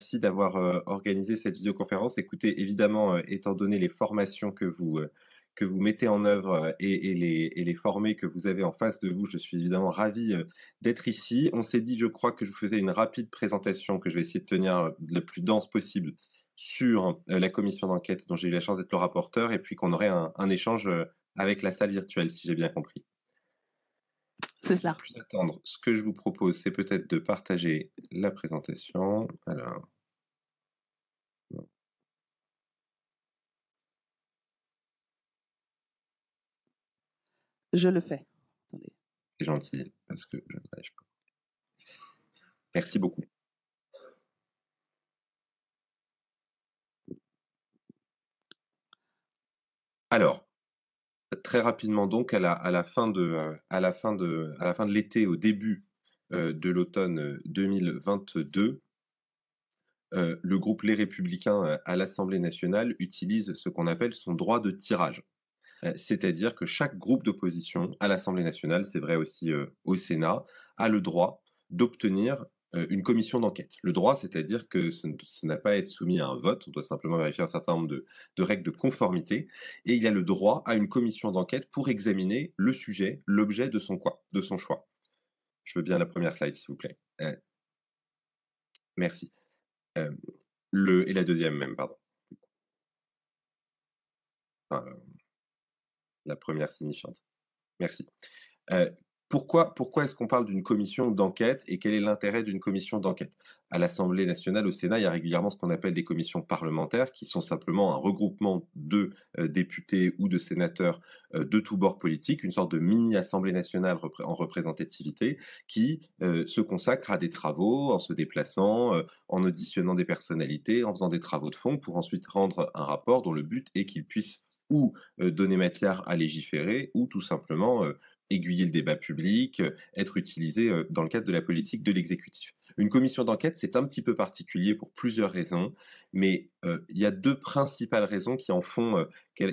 merci d'avoir euh, organisé cette visioconférence. Écoutez, évidemment, euh, étant donné les formations que vous, euh, que vous mettez en œuvre et, les, et, formés que vous avez en face de vous, je suis évidemment ravi d'être ici. On s'est dit, je crois, que je vous faisais une rapide présentation que je vais essayer de tenir le plus dense possible sur la commission d'enquête dont j'ai eu la chance d'être le rapporteur et puis qu'on aurait un échange avec la salle virtuelle, si j'ai bien compris attendre. Ce que je vous propose, c'est peut-être de partager la présentation. Alors. Je le fais. C'est gentil parce que je ne lâche pas. Merci beaucoup. Alors, très rapidement donc à la, fin de l'été au début euh, de l'automne 2022 euh, euh, le groupe Les Républicains à l'Assemblée nationale utilise ce qu'on appelle son droit de tirage. C'est-à-dire que chaque groupe d'opposition à l'Assemblée nationale, c'est vrai aussi au Sénat, a le droit d'obtenir euh, une commission d'enquête. Le droit, c'est-à-dire que ce n'a pas à être soumis à un vote, on doit simplement vérifier un certain nombre de, règles de conformité, et il y a le droit à une commission d'enquête pour examiner le sujet, l'objet de son, quoi, de son choix. Je veux bien la première slide, s'il vous plaît. Euh, merci. Euh, le, et la deuxième même, pardon. la première signifiante. Merci. Pourquoi, est-ce qu'on parle d'une commission d'enquête et quel est l'intérêt d'une commission d'enquête À l'Assemblée nationale, au Sénat, il y a régulièrement ce qu'on appelle des commissions parlementaires, qui sont simplement un regroupement de euh, députés ou de sénateurs euh, de tous bords politiques, une sorte de mini-Assemblée nationale en représentativité, qui euh, se consacre à des travaux en se déplaçant, en auditionnant des personnalités, en faisant des travaux de fond, pour ensuite rendre un rapport dont le but est qu'il puisse ou donner matière à légiférer, ou tout simplement aiguiller le débat public, euh, être utilisé euh, dans le cadre de la politique de l'exécutif. Une commission d'enquête, c'est un petit peu particulier pour plusieurs raisons, mais euh, il y a deux principales raisons qui en font,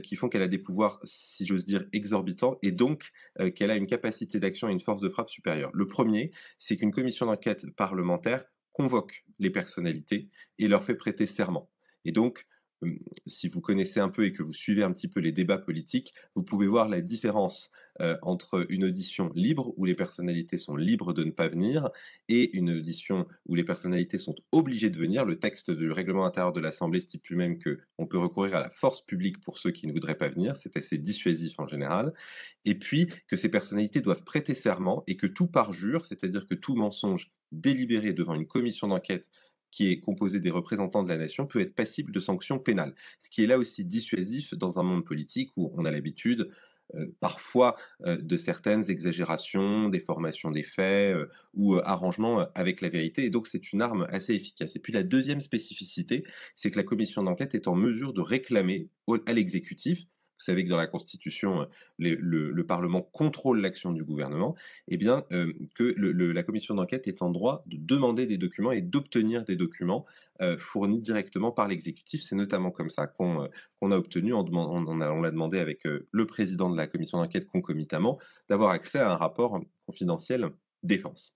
qui font qu'elle a des pouvoirs, si j'ose dire, exorbitants, et donc qu'elle a une capacité d'action et une force de frappe supérieure. Le premier, c'est qu'une commission d'enquête parlementaire convoque les personnalités et leur fait prêter serment. Et donc, euh, si vous connaissez un peu et que vous suivez un petit peu les débats politiques, vous pouvez voir la différence euh, entre une audition libre où les personnalités sont libres de ne pas venir et une audition où les personnalités sont obligées de venir. Le texte du règlement intérieur de l'Assemblée stipule même que on peut recourir à la force publique pour ceux qui ne voudraient pas venir. C'est assez dissuasif en général. Et puis que ces personnalités doivent prêter serment et que tout parjure, c'est-à-dire que tout mensonge délibéré devant une commission d'enquête qui est composé des représentants de la nation, peut être passible de sanctions pénales. Ce qui est là aussi dissuasif dans un monde politique où on a l'habitude euh, parfois euh, de certaines exagérations, déformations des faits euh, ou arrangements avec la vérité. Et donc c'est une arme assez efficace. Et puis la deuxième spécificité, c'est que la commission d'enquête est en mesure de réclamer à l'exécutif vous savez que dans la Constitution, euh, le, Parlement contrôle l'action du gouvernement, eh bien, euh, que la commission d'enquête est en droit de demander des documents et d'obtenir des documents euh, fournis directement par l'exécutif. C'est notamment comme ça qu'on a obtenu, on, l'a demandé avec le président de la commission d'enquête concomitamment, d'avoir accès à un rapport confidentiel défense.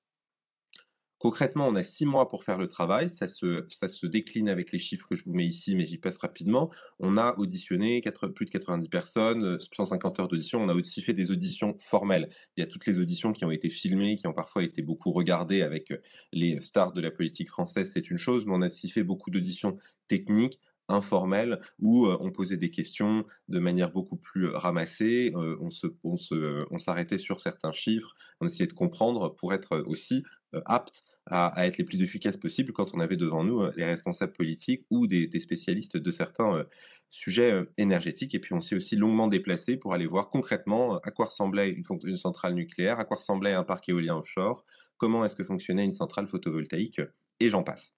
Concrètement, on a six mois pour faire le travail. Ça se, décline avec les chiffres que je vous mets ici, mais j'y passe rapidement. On a auditionné plus de 90 personnes, 150 euh, heures d'audition. On a aussi fait des auditions formelles. Il y a toutes les auditions qui ont été filmées, qui ont parfois été beaucoup regardées avec euh, les stars de la politique française, c'est une chose, mais on a aussi fait beaucoup d'auditions techniques informelles, où euh, on posait des questions de manière beaucoup plus ramassée, on s'arrêtait sur certains chiffres, on essayait de comprendre pour être aussi euh, aptes à, être les plus efficaces possibles quand on avait devant nous euh, les responsables politiques ou des, des spécialistes de certains euh, sujets énergétiques. Et puis on s'est aussi longuement déplacé pour aller voir concrètement à quoi ressemblait une, une centrale nucléaire, à quoi ressemblait un parc éolien offshore, comment est-ce que fonctionnait une centrale photovoltaïque, et j'en passe.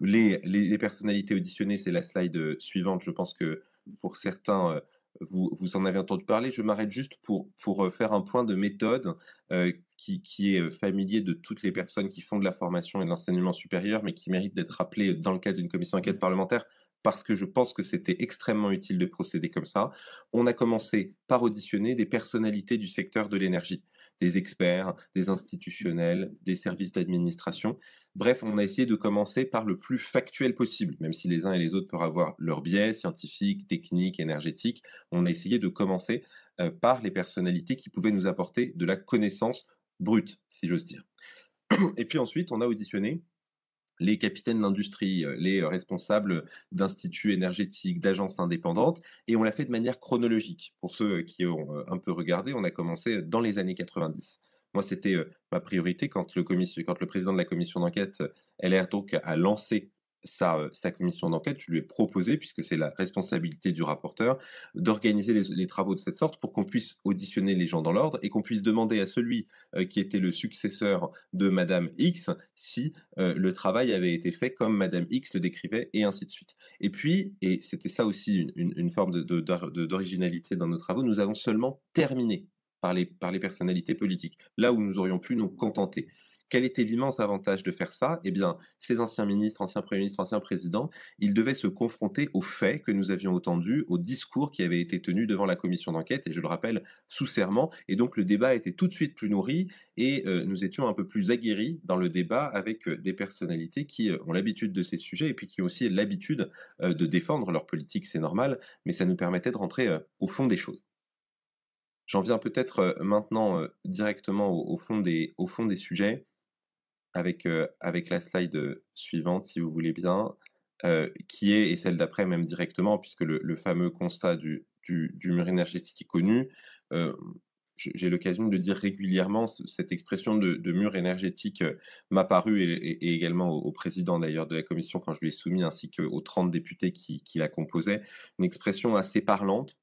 les, personnalités auditionnées, c'est la slide suivante. Je pense que pour certains, vous, vous en avez entendu parler. Je m'arrête juste pour, euh, faire un point de méthode euh, qui, qui, est euh, familier de toutes les personnes qui font de la formation et de l'enseignement supérieur, mais qui mérite d'être rappelé dans le cadre d'une commission d'enquête parlementaire parce que je pense que c'était extrêmement utile de procéder comme ça. On a commencé par auditionner des personnalités du secteur de l'énergie des experts, des institutionnels, des services d'administration. Bref, on a essayé de commencer par le plus factuel possible, même si les uns et les autres peuvent avoir leurs biais scientifiques, techniques, énergétiques. On a essayé de commencer euh, par les personnalités qui pouvaient nous apporter de la connaissance brute, si j'ose dire. Et puis ensuite, on a auditionné les capitaines d'industrie, euh, les euh, responsables d'instituts énergétiques, d'agences indépendantes, et on l'a fait de manière chronologique. Pour ceux euh, qui ont un peu regardé, on a commencé dans les années 90. Moi, c'était ma priorité quand le, président de la commission d'enquête LR a lancé euh, sa, commission d'enquête, je lui ai proposé, puisque c'est la responsabilité du rapporteur, d'organiser les, travaux de cette sorte pour qu'on puisse auditionner les gens dans l'ordre et qu'on puisse demander à celui euh, qui était le successeur de Madame X si euh, le travail avait été fait comme Madame X le décrivait et ainsi de suite. Et puis, et c'était ça aussi une, forme d'originalité dans nos travaux, nous avons seulement terminé par les personnalités politiques, là où nous aurions pu nous contenter. Quel était l'immense avantage de faire ça Eh bien, ces anciens ministres, anciens premiers ministres, anciens présidents, ils devaient se confronter aux faits que nous avions entendus, aux discours qui avaient été tenus devant la commission d'enquête, et je le rappelle, sous serment. Et donc, le débat était tout de suite plus nourri et euh, nous étions un peu plus aguerris dans le débat avec euh, des personnalités qui euh, ont l'habitude de ces sujets et puis qui ont aussi l'habitude de défendre leur politique, c'est normal, mais ça nous permettait de rentrer au fond des choses. J'en viens peut-être maintenant directement au, fond des, au fond des sujets avec, avec la slide suivante, si vous voulez bien, qui est, et celle d'après même directement, puisque le, fameux constat du, mur énergétique est connu. j'ai l'occasion de dire régulièrement cette expression de, mur énergétique m'a paru et, également au, président d'ailleurs de la commission quand je lui ai soumis ainsi qu'aux 30 députés qui, qui la composaient, une expression assez parlante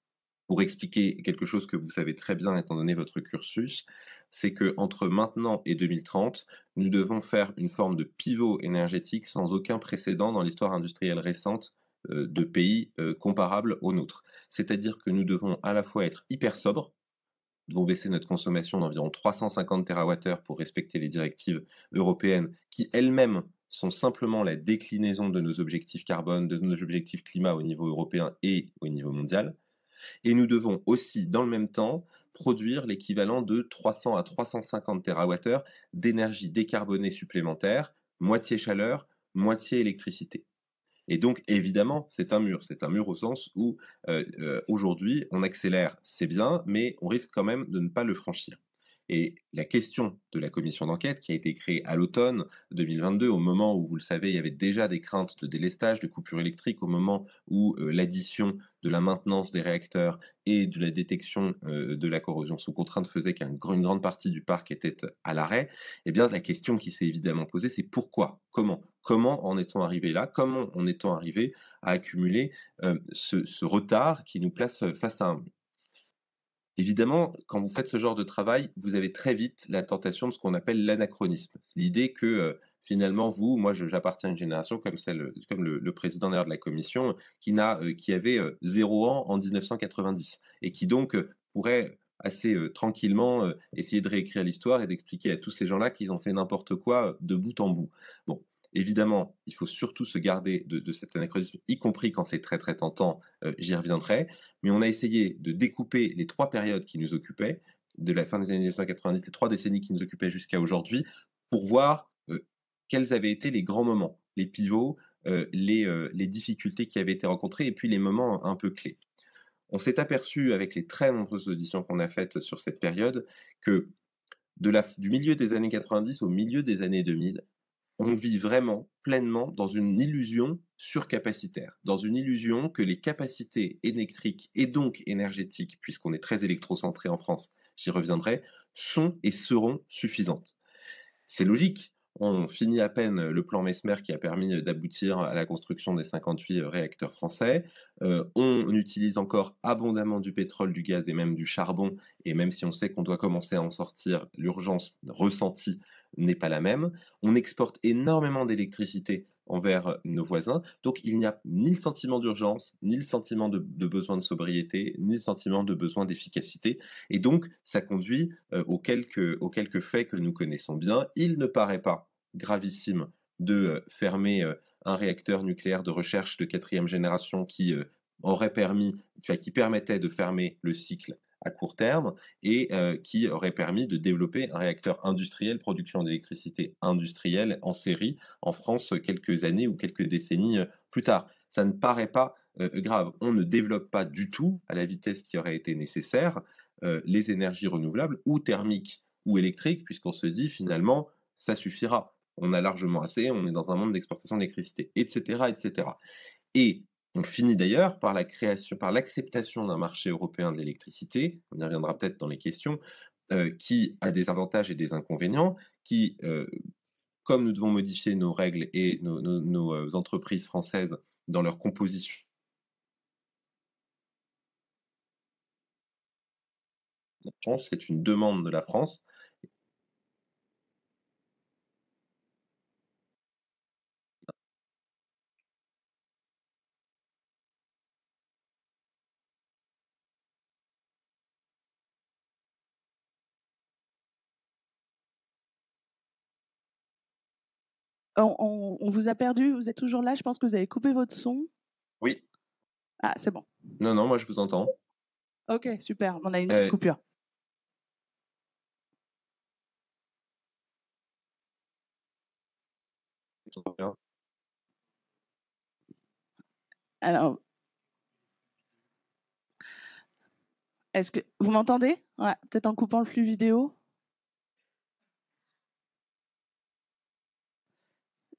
pour expliquer quelque chose que vous savez très bien étant donné votre cursus, c'est que entre maintenant et 2030, nous devons faire une forme de pivot énergétique sans aucun précédent dans l'histoire industrielle récente euh, de pays euh, comparables au nôtres. C'est-à-dire que nous devons à la fois être hyper sobres, devons baisser notre consommation d'environ 350 TWh pour respecter les directives européennes qui elles-mêmes sont simplement la déclinaison de nos objectifs carbone, de nos objectifs climat au niveau européen et au niveau mondial. Et nous devons aussi, dans le même temps, produire l'équivalent de 300 à 350 TWh d'énergie décarbonée supplémentaire, moitié chaleur, moitié électricité. Et donc, évidemment, c'est un mur. C'est un mur au sens où euh, euh, aujourd'hui, on accélère, c'est bien, mais on risque quand même de ne pas le franchir. Et la question de la commission d'enquête qui a été créée à l'automne 2022, au moment où, vous le savez, il y avait déjà des craintes de délestage, de coupure électrique, au moment où euh, l'addition de la maintenance des réacteurs et de la détection euh, de la corrosion sous contrainte faisait qu'une grande partie du parc était à l'arrêt, eh bien la question qui s'est évidemment posée, c'est pourquoi Comment Comment en est-on arrivé là Comment en est-on arrivé à accumuler euh, ce, retard qui nous place face à un, Évidemment, quand vous faites ce genre de travail, vous avez très vite la tentation de ce qu'on appelle l'anachronisme. L'idée que euh, finalement, vous, moi, j'appartiens à une génération comme celle, comme le, président de la commission, qui n'a, euh, qui avait euh, zéro an en 1990 et qui donc pourrait assez tranquillement essayer de réécrire l'histoire et d'expliquer à tous ces gens-là qu'ils ont fait n'importe quoi de bout en bout. Bon, Évidemment, il faut surtout se garder de, cet anachronisme, y compris quand c'est très très tentant, euh, j'y reviendrai, mais on a essayé de découper les trois périodes qui nous occupaient, de la fin des années 1990, les trois décennies qui nous occupaient jusqu'à aujourd'hui, pour voir euh, quels avaient été les grands moments, les pivots, euh, les, difficultés qui avaient été rencontrées, et puis les moments un peu clés. On s'est aperçu avec les très nombreuses auditions qu'on a faites sur cette période que du milieu des années 90 au milieu des années 2000, on vit vraiment pleinement dans une illusion surcapacitaire, dans une illusion que les capacités électriques et donc énergétiques, puisqu'on est très électrocentré en France, j'y reviendrai, sont et seront suffisantes. C'est logique. On finit à peine le plan Mesmer qui a permis d'aboutir à la construction des 58 euh, réacteurs français. Euh, on utilise encore abondamment du pétrole, du gaz et même du charbon. Et même si on sait qu'on doit commencer à en sortir, l'urgence ressentie n'est pas la même. On exporte énormément d'électricité envers euh, nos voisins. Donc il n'y a ni le sentiment d'urgence, ni le sentiment de, besoin de sobriété, ni le sentiment de besoin d'efficacité. Et donc ça conduit euh, aux, quelques, faits que nous connaissons bien. Il ne paraît pas gravissime de euh, fermer un réacteur nucléaire de recherche de quatrième génération qui aurait permis, qui permettait de fermer le cycle à court terme et euh, qui aurait permis de développer un réacteur industriel, production d'électricité industrielle en série en France quelques années ou quelques décennies euh, plus tard. Ça ne paraît pas euh, grave. On ne développe pas du tout à la vitesse qui aurait été nécessaire les énergies renouvelables ou thermiques ou électriques, puisqu'on se dit finalement, ça suffira. On a largement assez, on est dans un monde d'exportation d'électricité, etc., etc. Et on finit d'ailleurs par la création, par l'acceptation d'un marché européen de l'électricité, on y reviendra peut-être dans les questions, euh, qui a des avantages et des inconvénients, qui, euh, comme nous devons modifier nos règles et nos, nos entreprises françaises dans leur composition c'est une demande de la France on, vous a perdu, vous êtes toujours là, je pense que vous avez coupé votre son. Oui. Ah, c'est bon. Non, non, moi je vous entends. Ok, super, on a une petite coupure. Alors, est-ce que vous m'entendez ouais, Peut-être en coupant le flux vidéo.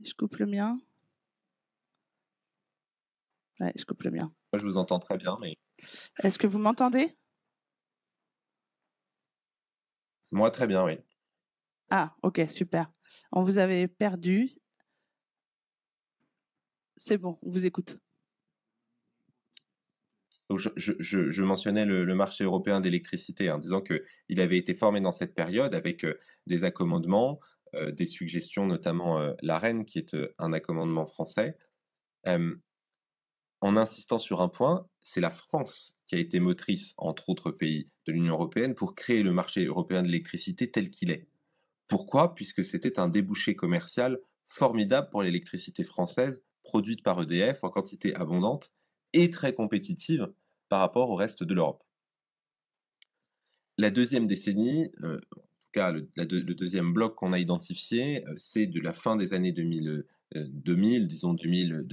je coupe le mien. je coupe le mien. Moi, je vous entends très bien, mais. Est-ce que vous m'entendez Moi, très bien, oui. Ah, ok, super. On vous avait perdu. C'est bon, on vous écoute. je, mentionnais le, marché européen d'électricité en hein, disant qu'il avait été formé dans cette période avec euh, des accommodements, euh, des suggestions, notamment euh, La Reine, qui est euh, un accommodement français, en insistant sur un point, c'est la France qui a été motrice, entre autres pays de l'Union européenne, pour créer le marché européen de l'électricité tel qu'il est. Pourquoi Puisque c'était un débouché commercial formidable pour l'électricité française, produite par EDF en quantité abondante et très compétitive par rapport au reste de l'Europe. La deuxième décennie, cas le, deuxième bloc qu'on a identifié, euh, c'est de la fin des années 2000, euh, disons 2009,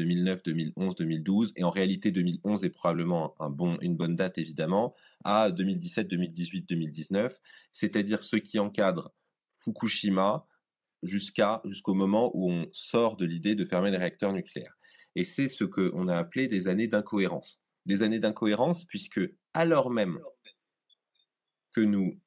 2011, 2012, et en réalité 2011 est probablement une bonne date évidemment, à 2017, 2018, 2019, c'est-à-dire ce qui encadre Fukushima jusqu'au moment où on sort de l'idée de fermer les réacteurs nucléaires. Et c'est ce qu'on a appelé des années d'incohérence. Des années d'incohérence puisque alors même que nous,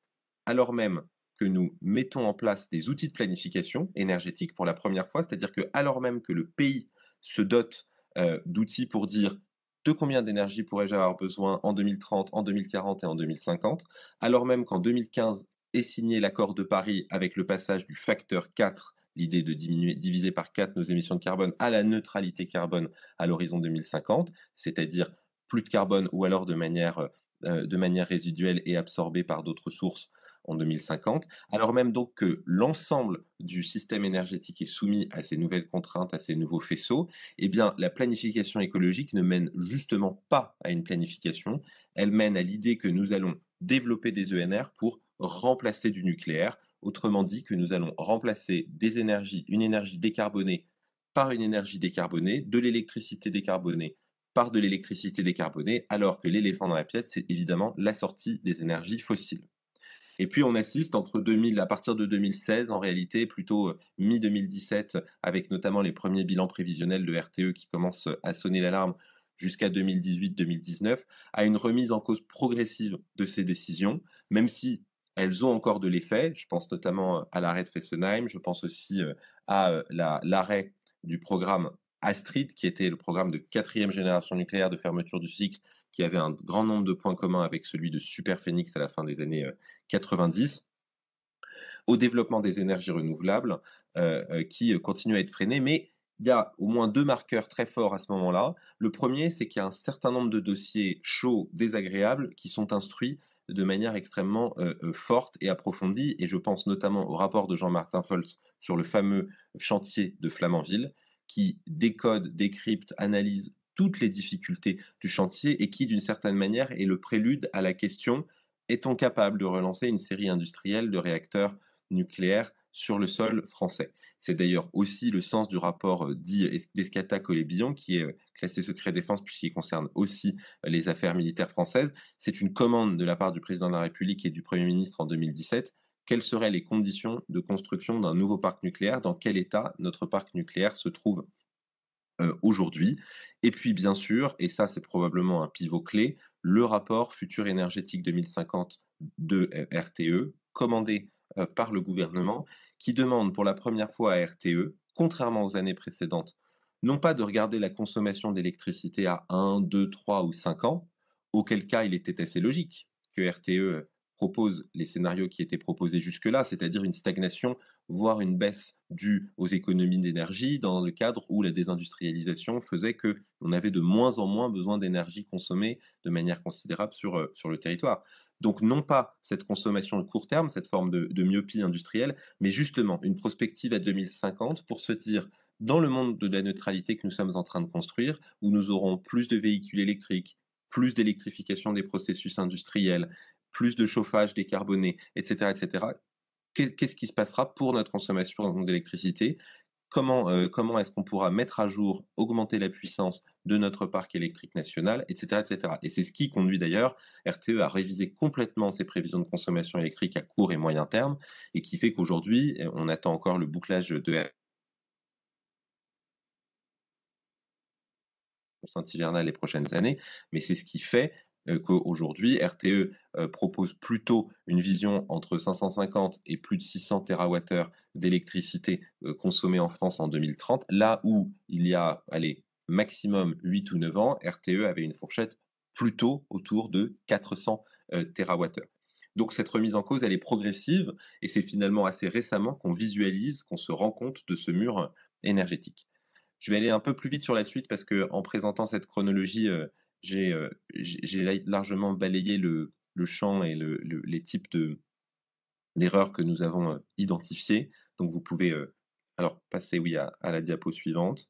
alors même que nous mettons en place des outils de planification énergétique pour la première fois, c'est-à-dire que alors même que le pays se dote euh, d'outils pour dire de combien d'énergie pourrais-je avoir besoin en 2030, en 2040 et en 2050, alors même qu'en 2015 est signé l'accord de Paris avec le passage du facteur 4, l'idée de diminuer, diviser par 4 nos émissions de carbone à la neutralité carbone à l'horizon 2050, c'est-à-dire plus de carbone ou alors de manière, euh, de manière résiduelle et absorbée par d'autres sources en 2050, alors même donc que l'ensemble du système énergétique est soumis à ces nouvelles contraintes, à ces nouveaux faisceaux, eh bien la planification écologique ne mène justement pas à une planification, elle mène à l'idée que nous allons développer des ENR pour remplacer du nucléaire, autrement dit que nous allons remplacer des énergies, une énergie décarbonée par une énergie décarbonée, de l'électricité décarbonée par de l'électricité décarbonée, alors que l'éléphant dans la pièce, c'est évidemment la sortie des énergies fossiles. Et puis on assiste entre 2000, à partir de 2016, en réalité plutôt euh, mi-2017, avec notamment les premiers bilans prévisionnels de RTE qui commencent euh, à sonner l'alarme jusqu'à 2018-2019, à une remise en cause progressive de ces décisions, même si elles ont encore de l'effet. Je pense notamment euh, à l'arrêt de Fessenheim, je pense aussi à l'arrêt du programme Astrid, qui était le programme de quatrième génération nucléaire de fermeture du cycle qui avait un grand nombre de points communs avec celui de Super à la fin des années 90 euh, au développement des énergies renouvelables euh, euh, qui continue à être freiné. Mais il y a au moins deux marqueurs très forts à ce moment-là. Le premier, c'est qu'il y a un certain nombre de dossiers chauds, désagréables, qui sont instruits de manière extrêmement forte et approfondie. Et je pense notamment au rapport de Jean-Martin Foltz sur le fameux chantier de Flamanville, qui décode, décrypte, analyse toutes les difficultés du chantier et qui, d'une certaine manière, est le prélude à la question est-on capable de relancer une série industrielle de réacteurs nucléaires sur le sol français C'est d'ailleurs aussi le sens du rapport euh, dit d'Escata Colébillon, qui est euh, classé secret défense puisqu'il concerne aussi euh, les affaires militaires françaises. C'est une commande de la part du président de la République et du Premier ministre en 2017 quelles seraient les conditions de construction d'un nouveau parc nucléaire, dans quel état notre parc nucléaire se trouve euh, aujourd'hui. Et puis bien sûr, et ça c'est probablement un pivot clé, le rapport Futur énergétique 2050 de euh, RTE, commandé euh, par le gouvernement, qui demande pour la première fois à RTE, contrairement aux années précédentes, non pas de regarder la consommation d'électricité à 1, 2, 3 ou 5 ans, auquel cas il était assez logique que RTE propose les scénarios qui étaient proposés jusque-là, c'est-à-dire une stagnation, voire une baisse due aux économies d'énergie dans le cadre où la désindustrialisation faisait que on avait de moins en moins besoin d'énergie consommée de manière considérable sur, euh, sur le territoire. Donc non pas cette consommation à court terme, cette forme de, de myopie industrielle, mais justement une prospective à 2050 pour se dire dans le monde de la neutralité que nous sommes en train de construire, où nous aurons plus de véhicules électriques, plus d'électrification des processus industriels, plus de chauffage décarboné, etc., etc. Qu'est-ce qui se passera pour notre consommation d'électricité Comment, euh, comment est-ce qu'on pourra mettre à jour, augmenter la puissance de notre parc électrique national, etc., etc. Et c'est ce qui conduit d'ailleurs RTE à réviser complètement ses prévisions de consommation électrique à court et moyen terme, et qui fait qu'aujourd'hui, eh, on attend encore le bouclage de e. hivernale les prochaines années, mais c'est ce qui fait euh, qu'aujourd'hui, RTE euh, propose plutôt une vision entre 550 et plus de 600 TWh d'électricité euh, consommée en France en 2030, là où il y a, allez, maximum 8 ou 9 ans, RTE avait une fourchette plutôt autour de 400 TWh. Donc cette remise en cause, elle est progressive et c'est finalement assez récemment qu'on visualise, qu'on se rend compte de ce mur énergétique. Je vais aller un peu plus vite sur la suite parce qu'en présentant cette chronologie, j'ai euh, largement balayé le, champ et le, les types d'erreurs que nous avons euh, identifiées. Donc vous pouvez euh, alors passer oui à, la diapo suivante.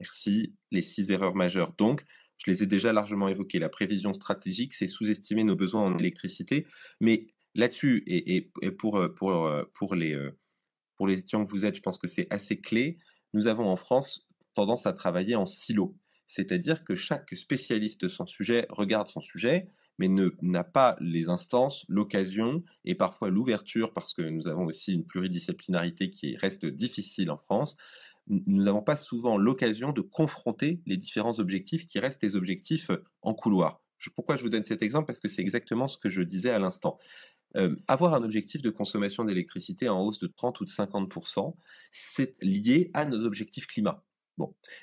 Merci. Les six erreurs majeures. Donc, je les ai déjà largement évoquées. La prévision stratégique, c'est sous-estimer nos besoins en électricité. Mais là-dessus, et, pour, pour, pour, les, pour les étudiants que vous êtes, je pense que c'est assez clé. Nous avons en France tendance à travailler en silo c'est-à-dire que chaque spécialiste de son sujet regarde son sujet, mais n'a pas les instances, l'occasion et parfois l'ouverture, parce que nous avons aussi une pluridisciplinarité qui reste difficile en France, nous n'avons pas souvent l'occasion de confronter les différents objectifs qui restent des objectifs euh, en couloir. Pourquoi je vous donne cet exemple Parce que c'est exactement ce que je disais à l'instant. Euh, avoir un objectif de consommation d'électricité en hausse de 30 ou de 50%, c'est lié à nos objectifs climat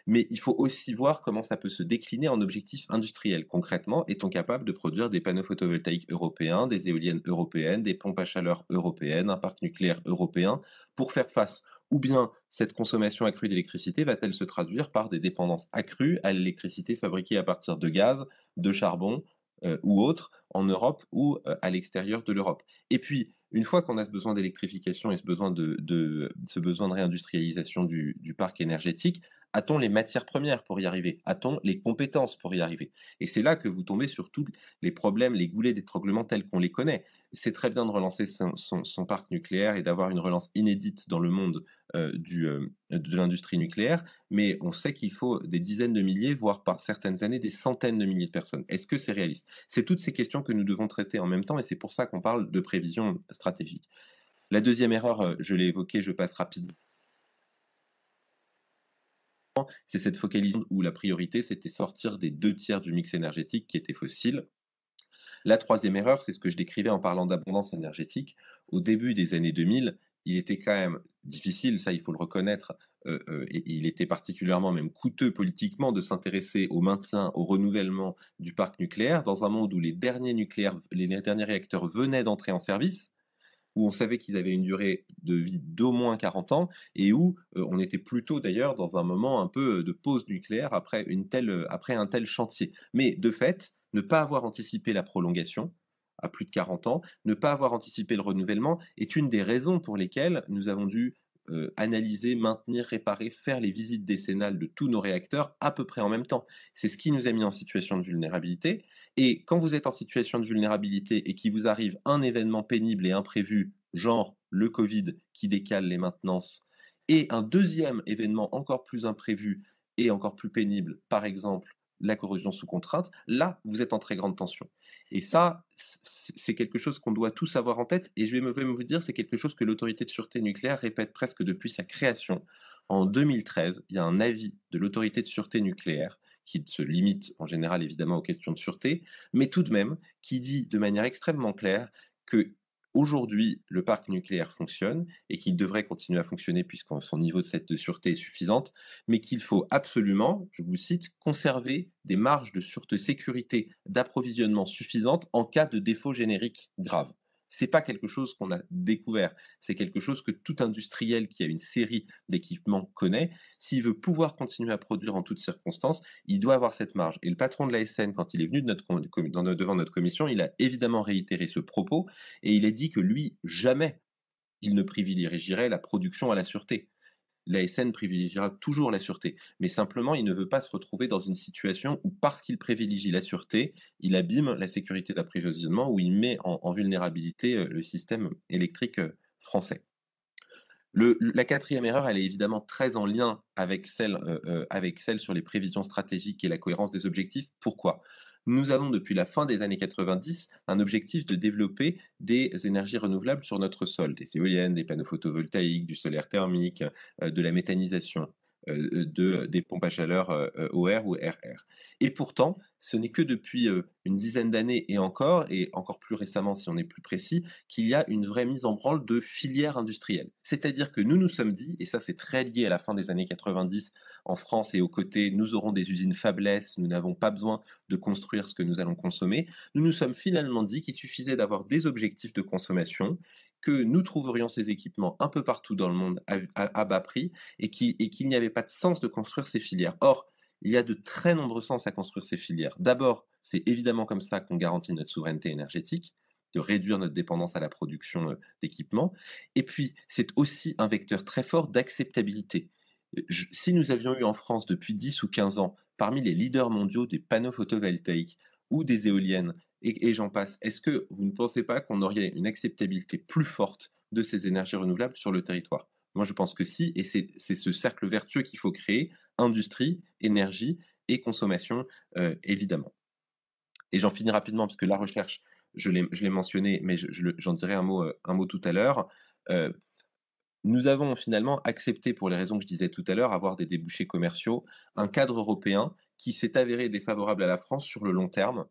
mais il faut aussi voir comment ça peut se décliner en objectifs industriels. Concrètement, est-on capable de produire des panneaux photovoltaïques européens, des éoliennes européennes, des pompes à chaleur européennes, un parc nucléaire européen pour faire face Ou bien cette consommation accrue d'électricité va-t-elle se traduire par des dépendances accrues à l'électricité fabriquée à partir de gaz, de charbon euh, ou autre en Europe ou euh, à l'extérieur de l'Europe Et puis, une fois qu'on a ce besoin d'électrification et ce besoin de, ce besoin de réindustrialisation du parc énergétique, a-t-on les matières premières pour y arriver A-t-on les compétences pour y arriver Et c'est là que vous tombez sur tous les problèmes, les goulets d'étranglement tels qu'on les connaît. C'est très bien de relancer son, parc nucléaire et d'avoir une relance inédite dans le monde euh, euh, de l'industrie nucléaire, mais on sait qu'il faut des dizaines de milliers, voire par certaines années, des centaines de milliers de personnes. Est-ce que c'est réaliste C'est toutes ces questions que nous devons traiter en même temps et c'est pour ça qu'on parle de prévision stratégique. La deuxième erreur, euh, je l'ai évoquée, je passe rapidement c'est cette focalisation où la priorité, c'était sortir des deux tiers du mix énergétique qui était fossile. La troisième erreur, c'est ce que je décrivais en parlant d'abondance énergétique. Au début des années 2000, il était quand même difficile, ça il faut le reconnaître, euh, euh, et il était particulièrement même coûteux politiquement de s'intéresser au maintien, au renouvellement du parc nucléaire dans un monde où les derniers réacteurs venaient d'entrer en service où on savait qu'ils avaient une durée de vie d'au moins 40 ans et où euh, on était plutôt d'ailleurs dans un moment un peu euh, de pause nucléaire après, une telle, euh, après un tel chantier. Mais de fait, ne pas avoir anticipé la prolongation à plus de 40 ans, ne pas avoir anticipé le renouvellement est une des raisons pour lesquelles nous avons dû euh, analyser, maintenir, réparer, faire les visites décennales de tous nos réacteurs à peu près en même temps. C'est ce qui nous a mis en situation de vulnérabilité. Et quand vous êtes en situation de vulnérabilité et qu'il vous arrive un événement pénible et imprévu, genre le Covid qui décale les maintenances, et un deuxième événement encore plus imprévu et encore plus pénible, par exemple la corrosion sous contrainte, là, vous êtes en très grande tension. Et ça, c'est quelque chose qu'on doit tous avoir en tête. Et je vais me, vous dire, c'est quelque chose que l'autorité de sûreté nucléaire répète presque depuis sa création. En 2013, il y a un avis de l'autorité de sûreté nucléaire qui se limite en général évidemment aux questions de sûreté, mais tout de même qui dit de manière extrêmement claire que aujourd'hui le parc nucléaire fonctionne et qu'il devrait continuer à fonctionner puisque son niveau de, cette, sûreté est suffisante, mais qu'il faut absolument, je vous cite, conserver des marges de sûreté sécurité d'approvisionnement suffisantes en cas de défaut générique grave. C'est pas quelque chose qu'on a découvert. C'est quelque chose que tout industriel qui a une série d'équipements connaît. S'il veut pouvoir continuer à produire en toutes circonstances, il doit avoir cette marge. Et le patron de la SN, quand il est venu devant notre commission, il a évidemment réitéré ce propos et il a dit que lui, jamais il ne privilégierait la production à la sûreté l'ASN privilégiera toujours la sûreté, mais simplement il ne veut pas se retrouver dans une situation où parce qu'il privilégie la sûreté, il abîme la sécurité d'approvisionnement ou il met en, vulnérabilité euh, le système électrique euh, français. la quatrième erreur, elle est évidemment très en lien euh, avec celle sur les prévisions stratégiques et la cohérence des objectifs. Pourquoi nous avons depuis la fin des années 90 un objectif de développer des énergies renouvelables sur notre sol, des éoliennes, des panneaux photovoltaïques, du solaire thermique, euh, de la méthanisation. Euh, euh, de, euh, des pompes à chaleur OR ou RR. Et pourtant, ce n'est que depuis une dizaine d'années et encore, et encore plus récemment si on est plus précis, qu'il y a une vraie mise en branle de filières industrielles. C'est-à-dire que nous nous sommes dit, et ça c'est très lié à la fin des années 90 en France et aux côtés, nous aurons des usines fabless, nous n'avons pas besoin de construire ce que nous allons consommer, nous nous sommes finalement dit qu'il suffisait d'avoir des objectifs de consommation que nous trouverions ces équipements un peu partout dans le monde à, bas prix et qu'il et n'y avait pas de sens de construire ces filières. Or, il y a de très nombreux sens à construire ces filières. D'abord, c'est évidemment comme ça qu'on garantit notre souveraineté énergétique de réduire notre dépendance à la production euh, d'équipements. Et puis, c'est aussi un vecteur très fort d'acceptabilité. Euh, si nous avions eu en France depuis 10 ou 15 ans, parmi les leaders mondiaux des panneaux photovoltaïques ou des éoliennes, et, j'en passe. Est-ce que vous ne pensez pas qu'on aurait une acceptabilité plus forte de ces énergies renouvelables sur le territoire Moi, je pense que si, et c'est ce cercle vertueux qu'il faut créer, industrie, énergie et consommation, euh, évidemment. Et j'en finis rapidement, parce que la recherche, je l'ai mentionné, mais j'en dirai euh, un mot, tout à l'heure. Euh, nous avons finalement accepté, pour les raisons que je disais tout à l'heure, avoir des débouchés commerciaux, un cadre européen qui s'est avéré défavorable à la France sur le long terme,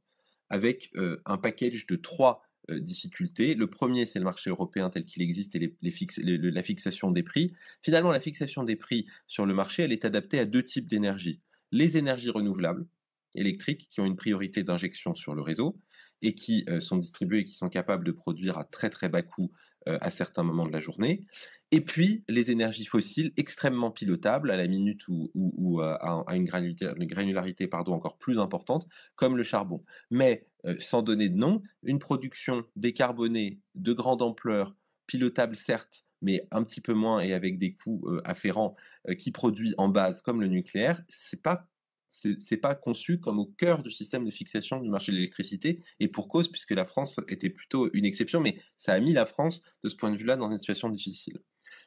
avec euh, un package de trois euh, difficultés. Le premier, c'est le marché européen tel qu'il existe et la fixation des prix. Finalement, la fixation des prix sur le marché, elle est adaptée à deux types d'énergie. Les énergies renouvelables, électriques, qui ont une priorité d'injection sur le réseau et qui euh, sont distribuées et qui sont capables de produire à très très bas coût euh, à certains moments de la journée. Et puis, les énergies fossiles extrêmement pilotables à la minute ou, euh, à, une granularité, granularité pardon, encore plus importante, comme le charbon. Mais, euh, sans donner de nom, une production décarbonée de grande ampleur, pilotable certes, mais un petit peu moins et avec des coûts afférents qui produit en base comme le nucléaire, c'est pas c'est pas conçu comme au cœur du système de fixation du marché de l'électricité, et pour cause, puisque la France était plutôt une exception, mais ça a mis la France, de ce point de vue-là, dans une situation difficile.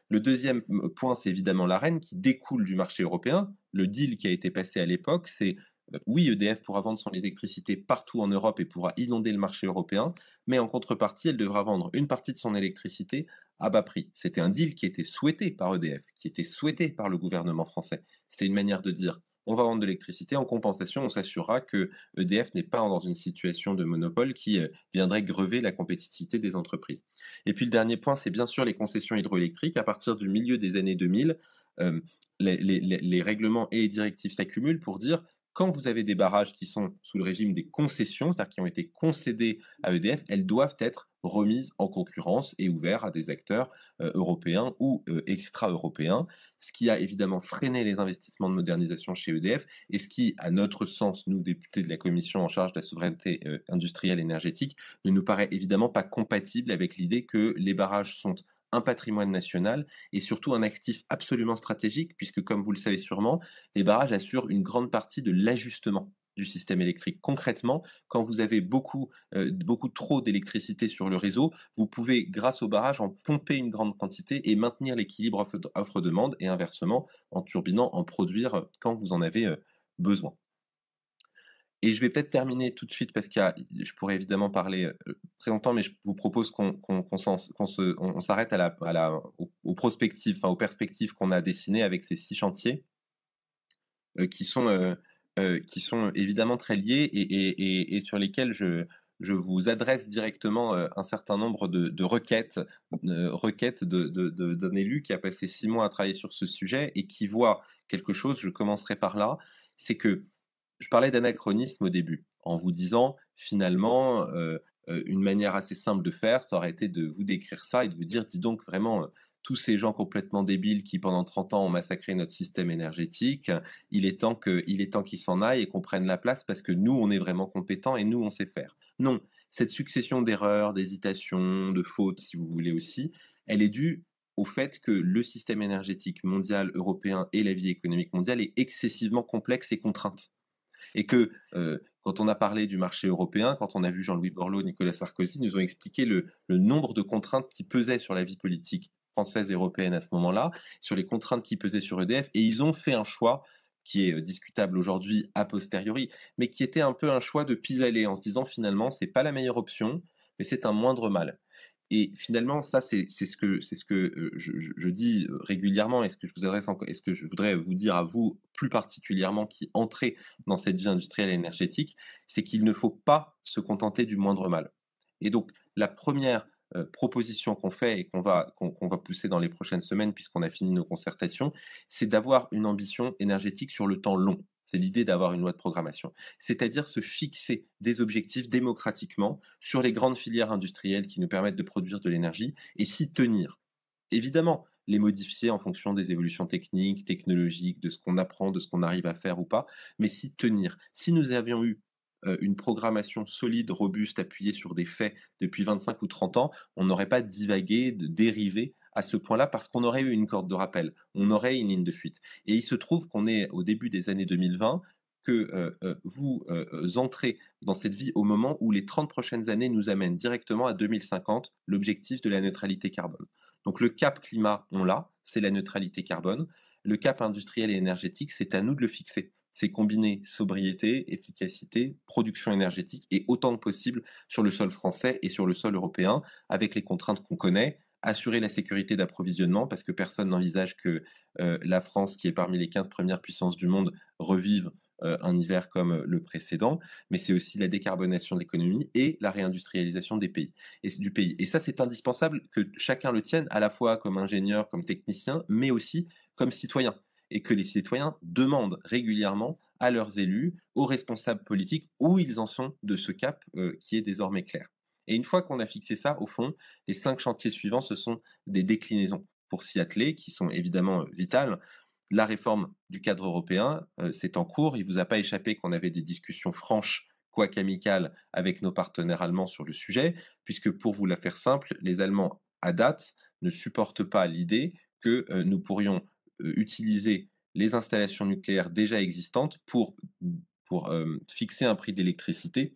Le deuxième euh, point, c'est évidemment reine qui découle du marché européen. Le deal qui a été passé à l'époque, c'est euh, oui, EDF pourra vendre son électricité partout en Europe et pourra inonder le marché européen, mais en contrepartie, elle devra vendre une partie de son électricité à bas prix. C'était un deal qui était souhaité par EDF, qui était souhaité par le gouvernement français. C'était une manière de dire on va vendre de l'électricité. En compensation, on s'assurera que EDF n'est pas dans une situation de monopole qui euh, viendrait grever la compétitivité des entreprises. Et puis le dernier point, c'est bien sûr les concessions hydroélectriques. À partir du milieu des années 2000, euh, les, les, règlements et les directives s'accumulent pour dire quand vous avez des barrages qui sont sous le régime des concessions, c'est-à-dire qui ont été concédés à EDF, elles doivent être remises en concurrence et ouvertes à des acteurs euh, européens ou euh, extra-européens, ce qui a évidemment freiné les investissements de modernisation chez EDF et ce qui, à notre sens, nous députés de la commission en charge de la souveraineté euh, industrielle énergétique, ne nous paraît évidemment pas compatible avec l'idée que les barrages sont un patrimoine national et surtout un actif absolument stratégique, puisque comme vous le savez sûrement, les barrages assurent une grande partie de l'ajustement du système électrique. Concrètement, quand vous avez beaucoup, euh, beaucoup trop d'électricité sur le réseau, vous pouvez, grâce au barrage, en pomper une grande quantité et maintenir l'équilibre offre-demande et inversement, en turbinant, en produire quand vous en avez euh, besoin. Et je vais peut-être terminer tout de suite parce que je pourrais évidemment parler euh, très longtemps, mais je vous propose qu'on s'arrête à la, à la, aux, enfin, aux perspectives qu'on a dessinées avec ces six chantiers euh, qui, sont, euh, qui sont évidemment très liés et, et, et, sur lesquels je, je vous adresse directement un certain nombre de, de requêtes, de, requêtes d'un élu qui a passé six mois à travailler sur ce sujet et qui voit quelque chose, je commencerai par là, c'est que je parlais d'anachronisme au début, en vous disant finalement, euh, euh, une manière assez simple de faire, ça aurait été de vous décrire ça et de vous dire, dis donc vraiment, euh, tous ces gens complètement débiles qui pendant 30 ans ont massacré notre système énergétique, il est temps il est temps qu'ils s'en aillent et qu'on prenne la place parce que nous on est vraiment compétents et nous on sait faire. Non, cette succession d'erreurs, d'hésitations, de fautes si vous voulez aussi, elle est due au fait que le système énergétique mondial, européen et la vie économique mondiale est excessivement complexe et contrainte. Et que euh, quand on a parlé du marché européen, quand on a vu Jean-Louis Borloo, Nicolas Sarkozy, nous ont expliqué le, nombre de contraintes qui pesaient sur la vie politique française et européenne à ce moment-là, sur les contraintes qui pesaient sur EDF, et ils ont fait un choix qui est euh, discutable aujourd'hui a posteriori, mais qui était un peu un choix de pis-aller en se disant finalement c'est pas la meilleure option, mais c'est un moindre mal. Et finalement, ça, c'est ce que, c'est ce que euh, je, dis euh, régulièrement et ce que je vous adresse ce que je voudrais vous dire à vous plus particulièrement qui entrez dans cette vie industrielle énergétique, c'est qu'il ne faut pas se contenter du moindre mal. Et donc, la première euh, proposition qu'on fait et qu'on va, qu'on va pousser dans les prochaines semaines, puisqu'on a fini nos concertations, c'est d'avoir une ambition énergétique sur le temps long. C'est l'idée d'avoir une loi de programmation. C'est-à-dire se fixer des objectifs démocratiquement sur les grandes filières industrielles qui nous permettent de produire de l'énergie et s'y tenir. Évidemment, les modifier en fonction des évolutions techniques, technologiques, de ce qu'on apprend, de ce qu'on arrive à faire ou pas, mais s'y tenir. Si nous avions eu euh, une programmation solide, robuste, appuyée sur des faits depuis 25 ou 30 ans, on n'aurait pas divagué, de dérivé à ce point-là parce qu'on aurait eu une corde de rappel, on aurait une ligne de fuite. Et il se trouve qu'on est au début des années 2020, que euh, euh, vous euh, entrez dans cette vie au moment où les 30 prochaines années nous amènent directement à 2050, l'objectif de la neutralité carbone. Donc le cap climat, on l'a, c'est la neutralité carbone. Le cap industriel et énergétique, c'est à nous de le fixer. C'est combiner sobriété, efficacité, production énergétique et autant que possible sur le sol français et sur le sol européen avec les contraintes qu'on connaît, assurer la sécurité d'approvisionnement, parce que personne n'envisage que euh, la France, qui est parmi les 15 premières puissances du monde, revive euh, un hiver comme euh, le précédent, mais c'est aussi la décarbonation de l'économie et la réindustrialisation des pays, et du pays. Et ça, c'est indispensable que chacun le tienne, à la fois comme ingénieur, comme technicien, mais aussi comme citoyen, et que les citoyens demandent régulièrement à leurs élus, aux responsables politiques, où ils en sont de ce cap qui est désormais clair. Et une fois qu'on a fixé ça, au fond, les cinq chantiers suivants, ce sont des déclinaisons pour s'y atteler, qui sont évidemment euh, vitales. La réforme du cadre européen, euh, c'est en cours. Il vous a pas échappé qu'on avait des discussions franches, quoique amicales, avec nos partenaires allemands sur le sujet, puisque pour vous la faire simple, les Allemands, à date, ne supportent pas l'idée que euh, nous pourrions utiliser les installations nucléaires déjà existantes pour, pour fixer un prix d'électricité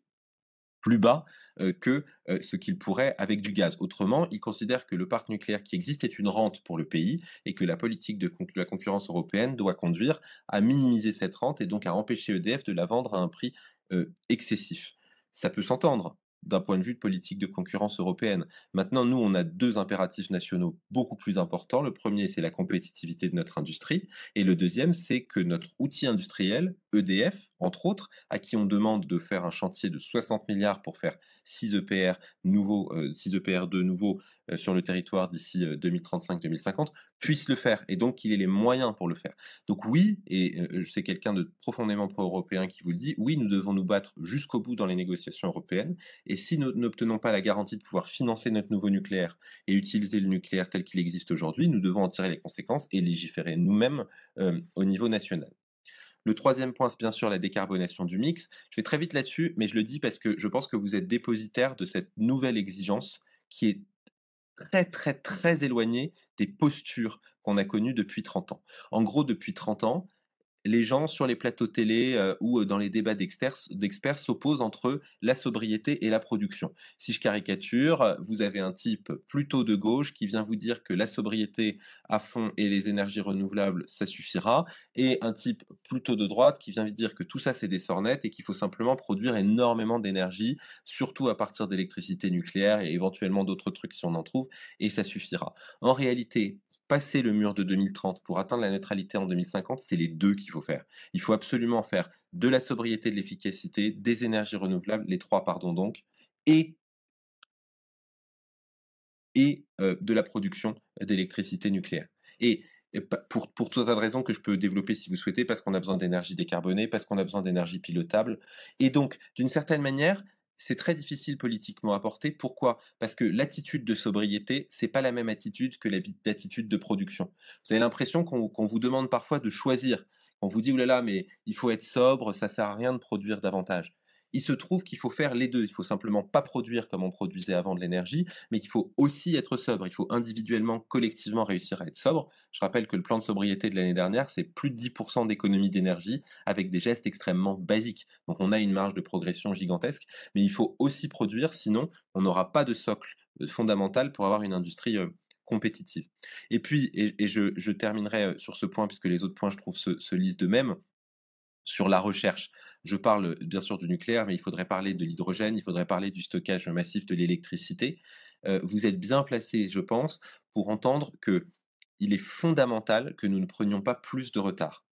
plus bas euh, que euh, ce qu'il pourrait avec du gaz. Autrement, il considère que le parc nucléaire qui existe est une rente pour le pays et que la politique de, la concurrence européenne doit conduire à minimiser cette rente et donc à empêcher EDF de la vendre à un prix euh, excessif. Ça peut s'entendre, d'un point de vue de politique de concurrence européenne. Maintenant, nous, on a deux impératifs nationaux beaucoup plus importants. Le premier, c'est la compétitivité de notre industrie. Et le deuxième, c'est que notre outil industriel, EDF, entre autres, à qui on demande de faire un chantier de 60 milliards pour faire 6 EPR nouveaux, 6 euh, EPR2 nouveaux euh, sur le territoire d'ici 2035-2050 euh, puisse le faire et donc qu'il ait les moyens pour le faire. Donc oui, et je sais quelqu'un de profondément pro-européen qui vous le dit, oui, nous devons nous battre jusqu'au bout dans les négociations européennes et si nous n'obtenons pas la garantie de pouvoir financer notre nouveau nucléaire et utiliser le nucléaire tel qu'il existe aujourd'hui, nous devons en tirer les conséquences et légiférer nous-mêmes au niveau national. Le troisième point, c'est bien sûr la décarbonation du mix. Je vais très vite là-dessus, mais je le dis parce que je pense que vous êtes dépositaire de cette nouvelle exigence qui est très, très, très éloignée des postures qu'on a connues depuis 30 ans. En gros, depuis 30 ans, les gens sur les plateaux télé euh, ou euh, dans les débats d'experts s'opposent entre la sobriété et la production. Si je caricature, euh, vous avez un type plutôt de gauche qui vient vous dire que la sobriété à fond et les énergies renouvelables, ça suffira, et un type plutôt de droite qui vient vous dire que tout ça, c'est des sornettes et qu'il faut simplement produire énormément d'énergie, surtout à partir d'électricité nucléaire et éventuellement d'autres trucs si on en trouve, et ça suffira. En réalité, passer le mur de 2030 pour atteindre la neutralité en 2050, c'est les deux qu'il faut faire. Il faut absolument faire de la sobriété, de l'efficacité, des énergies renouvelables, les trois, pardon donc, et, et euh, de la production d'électricité nucléaire. Et euh, pour, pour tout un tas de raisons que je peux développer si vous souhaitez, parce qu'on a besoin d'énergie décarbonée, parce qu'on a besoin d'énergie pilotable. Et donc, d'une certaine manière, c'est très difficile politiquement à porter. Pourquoi Parce que l'attitude de sobriété, c'est pas la même attitude que l'attitude de production. Vous avez l'impression qu'on vous demande parfois de choisir. On vous dit, oulala, mais il faut être sobre, ça sert à rien de produire davantage. Il se trouve qu'il faut faire les deux. Il faut simplement pas produire comme on produisait avant de l'énergie, mais qu'il faut aussi être sobre. Il faut individuellement, collectivement réussir à être sobre. Je rappelle que le plan de sobriété de l'année dernière, c'est plus de 10% d'économie d'énergie avec des gestes extrêmement basiques. Donc on a une marge de progression gigantesque, mais il faut aussi produire, sinon on n'aura pas de socle euh, fondamental pour avoir une industrie euh, compétitive. Et puis, et, je, terminerai euh, sur ce point, puisque les autres points, je trouve, se, se lisent de même sur la recherche. Je parle bien sûr du nucléaire, mais il faudrait parler de l'hydrogène, il faudrait parler du stockage massif de l'électricité. Euh, vous êtes bien placé, je pense, pour entendre que il est fondamental que nous ne prenions pas plus de retard.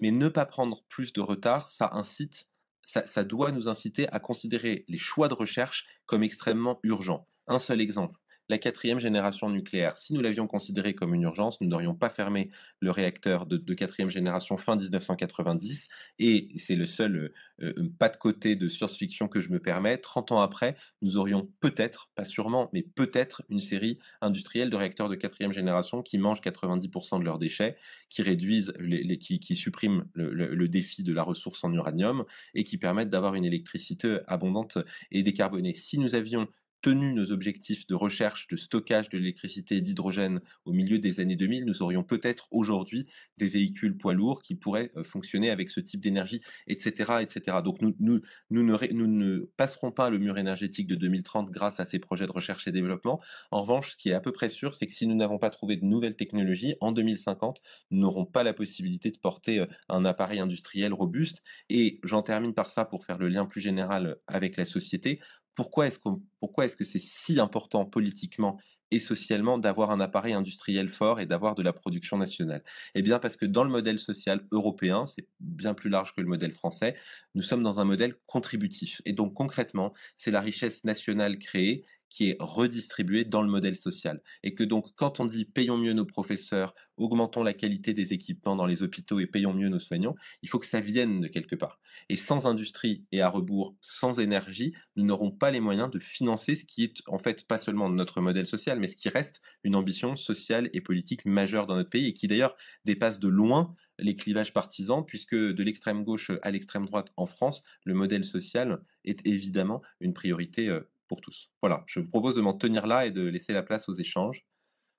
Mais ne pas prendre plus de retard, ça incite, ça doit nous inciter à considérer les choix de recherche comme extrêmement urgents. Un seul exemple la quatrième génération nucléaire. Si nous l'avions considérée comme une urgence, nous n'aurions pas fermé le réacteur de, quatrième génération fin 1990. Et c'est le seul euh, euh, pas de côté de science-fiction que je me permets. 30 ans après, nous aurions peut-être, pas sûrement, mais peut-être une série industrielle de réacteurs de quatrième génération qui mangent 90% de leurs déchets, qui réduisent, les, qui, suppriment le défi de la ressource en uranium et qui permettent d'avoir une électricité abondante et décarbonée. Si nous avions tenu nos objectifs de recherche, de stockage de l'électricité et d'hydrogène au milieu des années 2000, nous aurions peut-être aujourd'hui des véhicules poids lourds qui pourraient euh, fonctionner avec ce type d'énergie, etc., etc. Donc nous, ne, nous ne passerons pas le mur énergétique de 2030 grâce à ces projets de recherche et développement. En revanche, ce qui est à peu près sûr, c'est que si nous n'avons pas trouvé de nouvelles technologies, en 2050, nous n'aurons pas la possibilité de porter euh, un appareil industriel robuste. Et j'en termine par ça pour faire le lien plus général avec la société pourquoi est-ce, pourquoi est-ce que c'est si important politiquement et socialement d'avoir un appareil industriel fort et d'avoir de la production nationale Eh bien parce que dans le modèle social européen, c'est bien plus large que le modèle français, nous sommes dans un modèle contributif. Et donc concrètement, c'est la richesse nationale créée qui est redistribué dans le modèle social. Et que donc, quand on dit payons mieux nos professeurs, augmentons la qualité des équipements dans les hôpitaux et payons mieux nos soignants, il faut que ça vienne de quelque part. Et sans industrie et à rebours, sans énergie, nous n'aurons pas les moyens de financer ce qui est en fait pas seulement notre modèle social, mais ce qui reste une ambition sociale et politique majeure dans notre pays et qui d'ailleurs dépasse de loin les clivages partisans, puisque de l'extrême gauche à l'extrême droite en France, le modèle social est évidemment une priorité euh, pour tous. Voilà, je vous propose de m'en tenir là et de laisser la place aux échanges.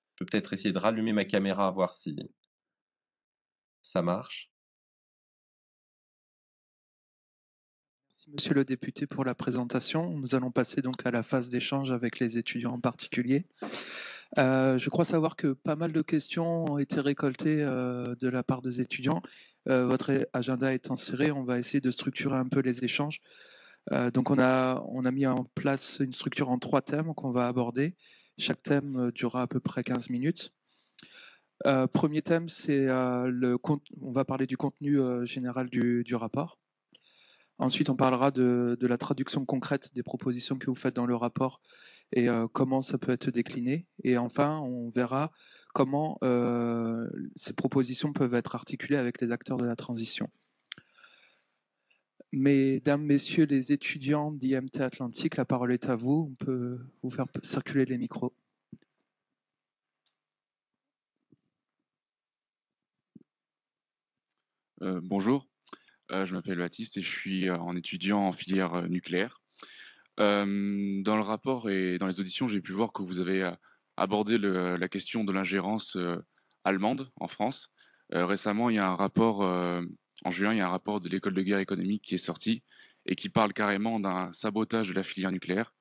Je peux peut-être essayer de rallumer ma caméra, voir si ça marche. Merci Monsieur le député pour la présentation. Nous allons passer donc à la phase d'échange avec les étudiants en particulier. Euh, je crois savoir que pas mal de questions ont été récoltées euh, de la part des étudiants. Euh, votre agenda est serré, on va essayer de structurer un peu les échanges. Euh, donc on a, on a mis en place une structure en trois thèmes qu'on va aborder. Chaque thème euh, durera à peu près 15 minutes. Euh, premier thème, c'est le on va parler du contenu général du, rapport. Ensuite, on parlera de, la traduction concrète des propositions que vous faites dans le rapport et comment ça peut être décliné. Et enfin, on verra comment ces propositions peuvent être articulées avec les acteurs de la transition. Mesdames, Messieurs les étudiants d'IMT Atlantique, la parole est à vous. On peut vous faire circuler les micros. Euh, bonjour, euh, je m'appelle Baptiste et je suis euh, en étudiant en filière nucléaire. dans le rapport et dans les auditions, j'ai pu voir que vous avez abordé la question de l'ingérence allemande en France. récemment, il y a un rapport en juin, il y a un rapport de l'école de guerre économique qui est sorti et qui parle carrément d'un sabotage de la filière nucléaire.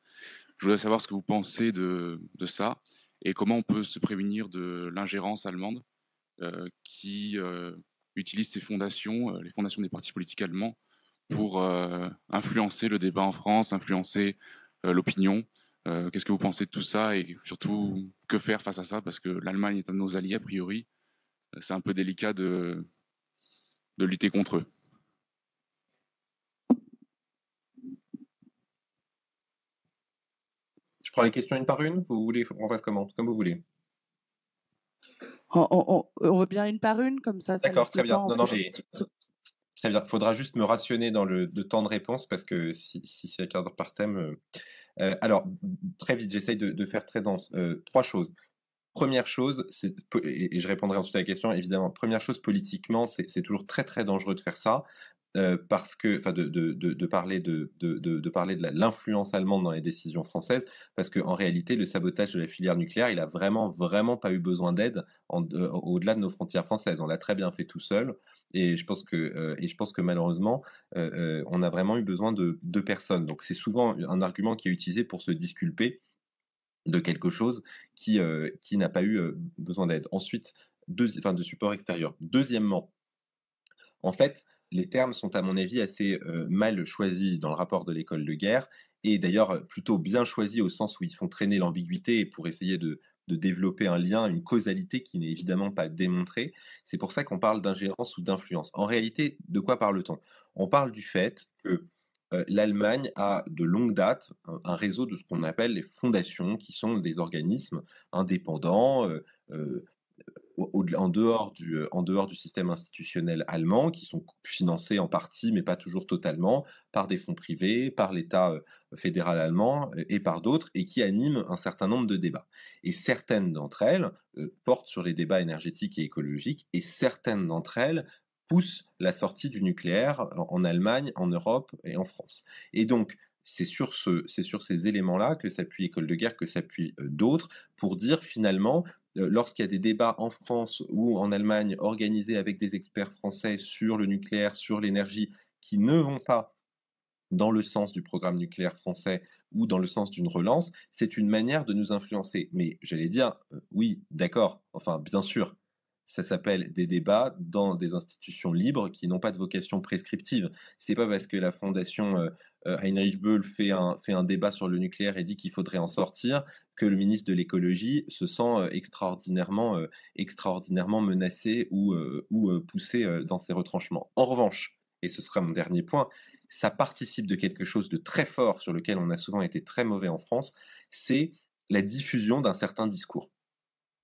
Je voudrais savoir ce que vous pensez de, ça et comment on peut se prémunir de l'ingérence allemande euh, qui euh, utilise ses fondations, euh, les fondations des partis politiques allemands, pour influencer le débat en France, influencer l'opinion. Qu'est-ce que vous pensez de tout ça et surtout que faire face à ça Parce que l'Allemagne est un de nos alliés a priori. C'est un peu délicat de, de lutter contre eux. Je prends les questions une par une Vous voulez qu'on fasse comment Comme vous voulez. On, on, une par une, comme ça. D'accord, très bien. Il faudra juste me rationner dans le temps de réponse parce que si, c'est un quart d'heure par thème. Euh, euh, alors, très vite, j'essaye de, faire très dense. Euh, trois choses. Première chose, et je répondrai ensuite à la question, évidemment, première chose politiquement, c'est toujours très très dangereux de faire ça. Euh, parce que, de, parler de, parler de l'influence allemande dans les décisions françaises, parce qu'en réalité, le sabotage de la filière nucléaire, il a vraiment, vraiment pas eu besoin d'aide au-delà de nos frontières françaises. On l'a très bien fait tout seul, et je pense que, euh, malheureusement, euh, on a vraiment eu besoin de, de personnes. Donc, c'est souvent un argument qui est utilisé pour se disculper de quelque chose qui, euh, qui n'a pas eu besoin d'aide. Ensuite, deux, enfin, de support extérieur. Deuxièmement, en fait, les termes sont à mon avis assez mal choisis dans le rapport de l'école de guerre, et d'ailleurs plutôt bien choisis au sens où ils font traîner l'ambiguïté pour essayer de, de développer un lien, une causalité qui n'est évidemment pas démontrée. C'est pour ça qu'on parle d'ingérence ou d'influence. En réalité, de quoi parle-t-on On parle du fait que euh, l'Allemagne a de longue date un, réseau de ce qu'on appelle les fondations, qui sont des organismes indépendants. Euh, euh, en, dehors du, système institutionnel allemand, qui sont financés en partie, mais pas toujours totalement, par des fonds privés, par l'État fédéral allemand et par d'autres, et qui animent un certain nombre de débats. Et certaines d'entre elles portent sur les débats énergétiques et écologiques, et certaines d'entre elles pousse la sortie du nucléaire en Allemagne, en Europe et en France. Et donc, c'est sur, ce, sur ces éléments-là que s'appuie École de guerre, que s'appuie euh, d'autres, pour dire finalement, euh, lorsqu'il y a des débats en France ou en Allemagne organisés avec des experts français sur le nucléaire, sur l'énergie, qui ne vont pas dans le sens du programme nucléaire français ou dans le sens d'une relance, c'est une manière de nous influencer. Mais j'allais dire, euh, oui, d'accord, enfin bien sûr, ça s'appelle des débats dans des institutions libres qui n'ont pas de vocation prescriptive. C'est pas parce que la fondation euh, euh, Heinrich Böll fait un, fait un débat sur le nucléaire et dit qu'il faudrait en sortir que le ministre de l'écologie se sent euh, extraordinairement, extraordinairement menacé ou, ou poussé dans ses retranchements. En revanche, et ce sera mon dernier point, ça participe de quelque chose de très fort sur lequel on a souvent été très mauvais en France, c'est la diffusion d'un certain discours.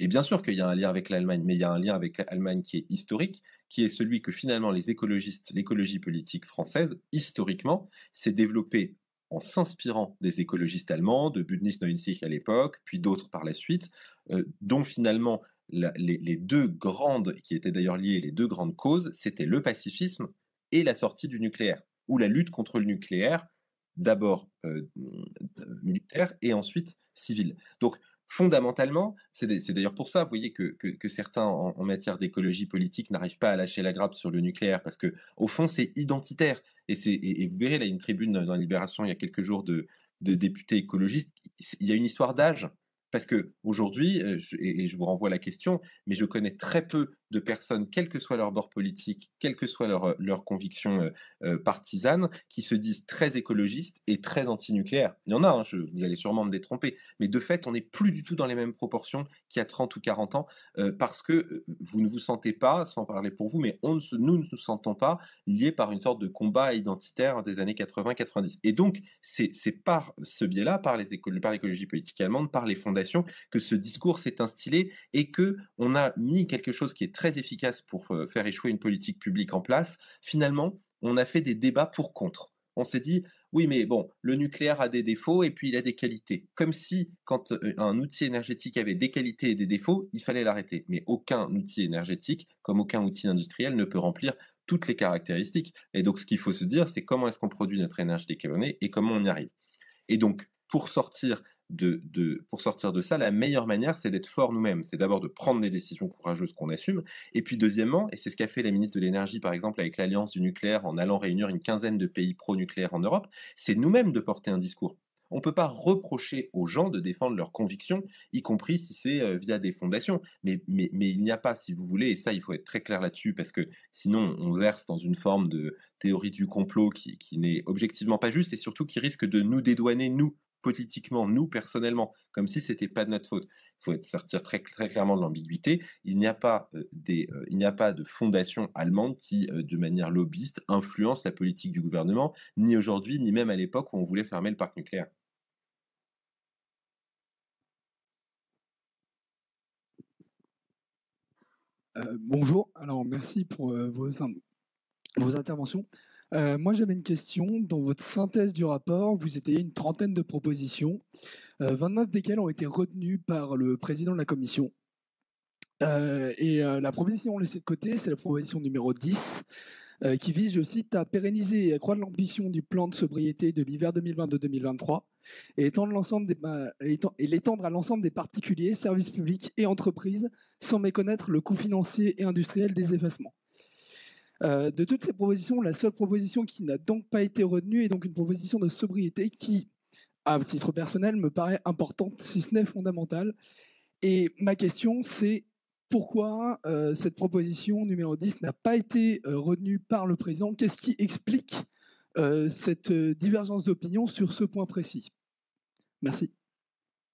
Et bien sûr qu'il y a un lien avec l'Allemagne, mais il y a un lien avec l'Allemagne qui est historique, qui est celui que finalement les écologistes, l'écologie politique française, historiquement, s'est développée en s'inspirant des écologistes allemands, de Bündnis à l'époque, puis d'autres par la suite, euh, dont finalement les, deux grandes, qui étaient d'ailleurs liées, les deux grandes causes, c'était le pacifisme et la sortie du nucléaire, ou la lutte contre le nucléaire, d'abord euh, euh, militaire et ensuite civile. Donc fondamentalement, c'est d'ailleurs pour ça, vous voyez, que, que, certains en, matière d'écologie politique n'arrivent pas à lâcher la grappe sur le nucléaire, parce que au fond, c'est identitaire. Et, et, et, vous verrez, là, une tribune dans Libération il y a quelques jours de, députés écologistes, il y a une histoire d'âge. Parce que aujourd'hui, euh, et je vous renvoie la question, mais je connais très peu de personnes, quel que soit leur bord politique, quelle que soit leur euh, conviction euh, euh, partisane, qui se disent très écologistes et très antinucléaires. Il y en a, hein, je, vous allez sûrement me détromper, mais de fait, on n'est plus du tout dans les mêmes proportions qu'il y a 30 ou 40 ans, parce que vous ne vous sentez pas, sans parler pour vous, mais on ne se, nous ne nous sentons pas liés par une sorte de combat identitaire des années 80-90. Et donc, c'est par ce biais-là, par l'écologie politique allemande, par les fondations, que ce discours s'est instillé et que on a mis quelque chose qui est très efficace pour euh, faire échouer une politique publique en place, finalement, on a fait des débats pour contre. On s'est dit, oui, mais bon, le nucléaire a des défauts et puis il a des qualités. Comme si, quand euh, un outil énergétique avait des qualités et des défauts, il fallait l'arrêter. Mais aucun outil énergétique, comme aucun outil industriel, ne peut remplir toutes les caractéristiques. Et donc, ce qu'il faut se dire, c'est comment est-ce qu'on produit notre énergie décarbonée et comment on y arrive. Et donc, pour sortir de, de, pour sortir de ça, la meilleure manière, c'est d'être fort nous-mêmes. C'est d'abord de prendre des décisions courageuses qu'on assume. Et puis, deuxièmement, et c'est ce qu'a fait la ministre de l'Énergie, par exemple, avec l'Alliance du nucléaire, en allant réunir une quinzaine de pays pro-nucléaire en Europe, c'est nous-mêmes de porter un discours. On ne peut pas reprocher aux gens de défendre leurs convictions, y compris si c'est euh, via des fondations. Mais, mais, mais il n'y a pas, si vous voulez, et ça, il faut être très clair là-dessus, parce que sinon, on verse dans une forme de théorie du complot qui, qui n'est objectivement pas juste et surtout qui risque de nous dédouaner, nous, politiquement, nous personnellement, comme si n'était pas de notre faute. Il faut sortir très, très clairement de l'ambiguïté. Il n'y a pas euh, euh, a pas de fondation allemande qui, euh, de manière lobbyiste, influence la politique du gouvernement, ni aujourd'hui, ni même à l'époque où on voulait fermer le parc nucléaire. bonjour, alors merci pour vos interventions. Euh, moi, j'avais une question. Dans votre synthèse du rapport, vous étayez une trentaine de propositions, 29 euh, desquelles ont été retenues par le président de la commission. Euh, et la proposition laissée de côté, c'est la proposition numéro 10, qui vise, je cite, à pérenniser et à accroître l'ambition du plan de sobriété de l'hiver 2022-2023 et l'étendre à l'ensemble des particuliers, services publics et entreprises sans méconnaître le coût financier et industriel des effacements. Euh, de toutes ces propositions, la seule proposition qui n'a donc pas été retenue est donc une proposition de sobriété qui, à titre personnel, me paraît importante, si ce n'est fondamentale. Et ma question, c'est pourquoi euh, cette proposition numéro 10 n'a pas été euh, retenue par le président Qu'est-ce qui explique cette divergence d'opinion sur ce point précis Merci.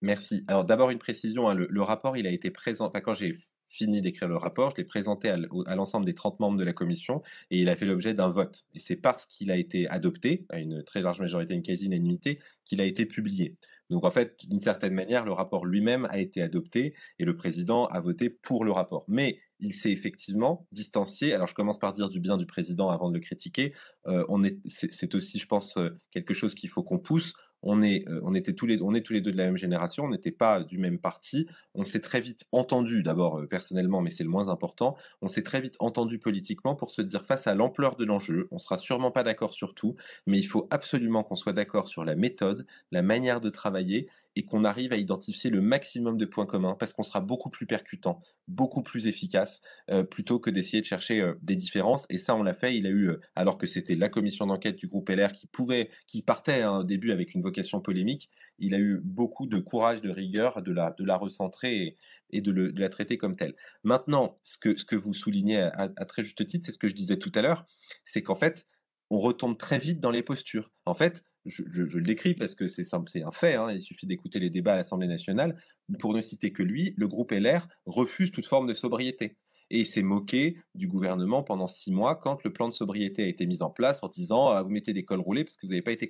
Merci. Alors d'abord une précision, hein. le, rapport il a été présent... quand j'ai fini d'écrire le rapport, je l'ai présenté à l'ensemble des 30 membres de la commission et il a fait l'objet d'un vote. Et c'est parce qu'il a été adopté, à une très large majorité, une quasi-unanimité, qu'il a été publié. Donc en fait, d'une certaine manière, le rapport lui-même a été adopté et le président a voté pour le rapport. Mais il s'est effectivement distancié. Alors je commence par dire du bien du président avant de le critiquer. Euh, on est, c'est, aussi, je pense, euh, quelque chose qu'il faut qu'on pousse on est, euh, on était tous les, on est tous les deux de la même génération, on n'était pas du même parti. On s'est très vite entendu, d'abord euh, personnellement, mais c'est le moins important. On s'est très vite entendu politiquement pour se dire face à l'ampleur de l'enjeu, on sera sûrement pas d'accord sur tout, mais il faut absolument qu'on soit d'accord sur la méthode, la manière de travailler et qu'on arrive à identifier le maximum de points communs parce qu'on sera beaucoup plus percutant, beaucoup plus efficace euh, plutôt que d'essayer de chercher euh, des différences. Et ça, on l'a fait. Il a eu, euh, alors que c'était la commission d'enquête du groupe LR qui pouvait, qui partait hein, au début avec une vocation polémique, il a eu beaucoup de courage, de rigueur, de la, de la recentrer et, de, la traiter comme telle. Maintenant, ce que, ce que vous soulignez à, à très juste titre, c'est ce que je disais tout à l'heure, c'est qu'en fait, on retombe très vite dans les postures. En fait, je, le décris parce que c'est simple, c'est un fait, hein, il suffit d'écouter les débats à l'Assemblée nationale, pour ne citer que lui, le groupe LR refuse toute forme de sobriété et s'est moqué du gouvernement pendant six mois quand le plan de sobriété a été mis en place en disant ah, vous mettez des cols roulés parce que vous n'avez pas été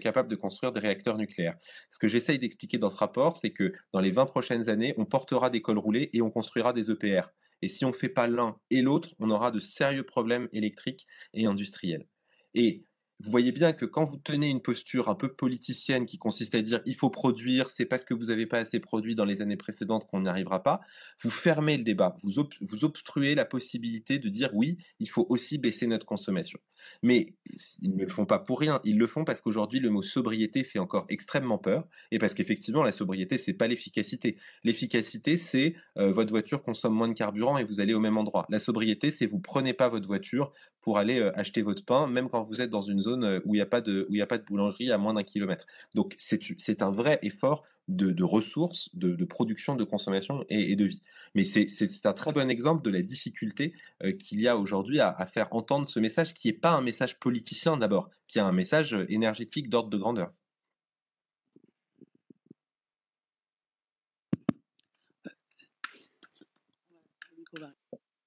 capable de construire des réacteurs nucléaires. Ce que j'essaye d'expliquer dans ce rapport, c'est que dans les 20 prochaines années, on portera des cols roulés et on construira des EPR. Et si on ne fait pas l'un et l'autre, on aura de sérieux problèmes électriques et industriels. Et vous voyez bien que quand vous tenez une posture un peu politicienne qui consiste à dire il faut produire, c'est parce que vous n'avez pas assez produit dans les années précédentes qu'on n'y arrivera pas, vous fermez le débat, vous, obstruez la possibilité de dire oui, il faut aussi baisser notre consommation. Mais ils ne le font pas pour rien, ils le font parce qu'aujourd'hui le mot sobriété fait encore extrêmement peur et parce qu'effectivement la sobriété c'est pas l'efficacité. L'efficacité c'est euh, votre voiture consomme moins de carburant et vous allez au même endroit. La sobriété c'est vous prenez pas votre voiture pour aller euh, acheter votre pain même quand vous êtes dans une zone euh, où il n'y a, pas de, a pas de boulangerie à moins d'un kilomètre. Donc c'est un vrai effort de, ressources, de, production, de consommation et, de vie. Mais c'est un très bon exemple de la difficulté euh, qu'il y a aujourd'hui à, faire entendre ce message qui n'est pas un message politicien d'abord, qui est un message euh, énergétique d'ordre de grandeur.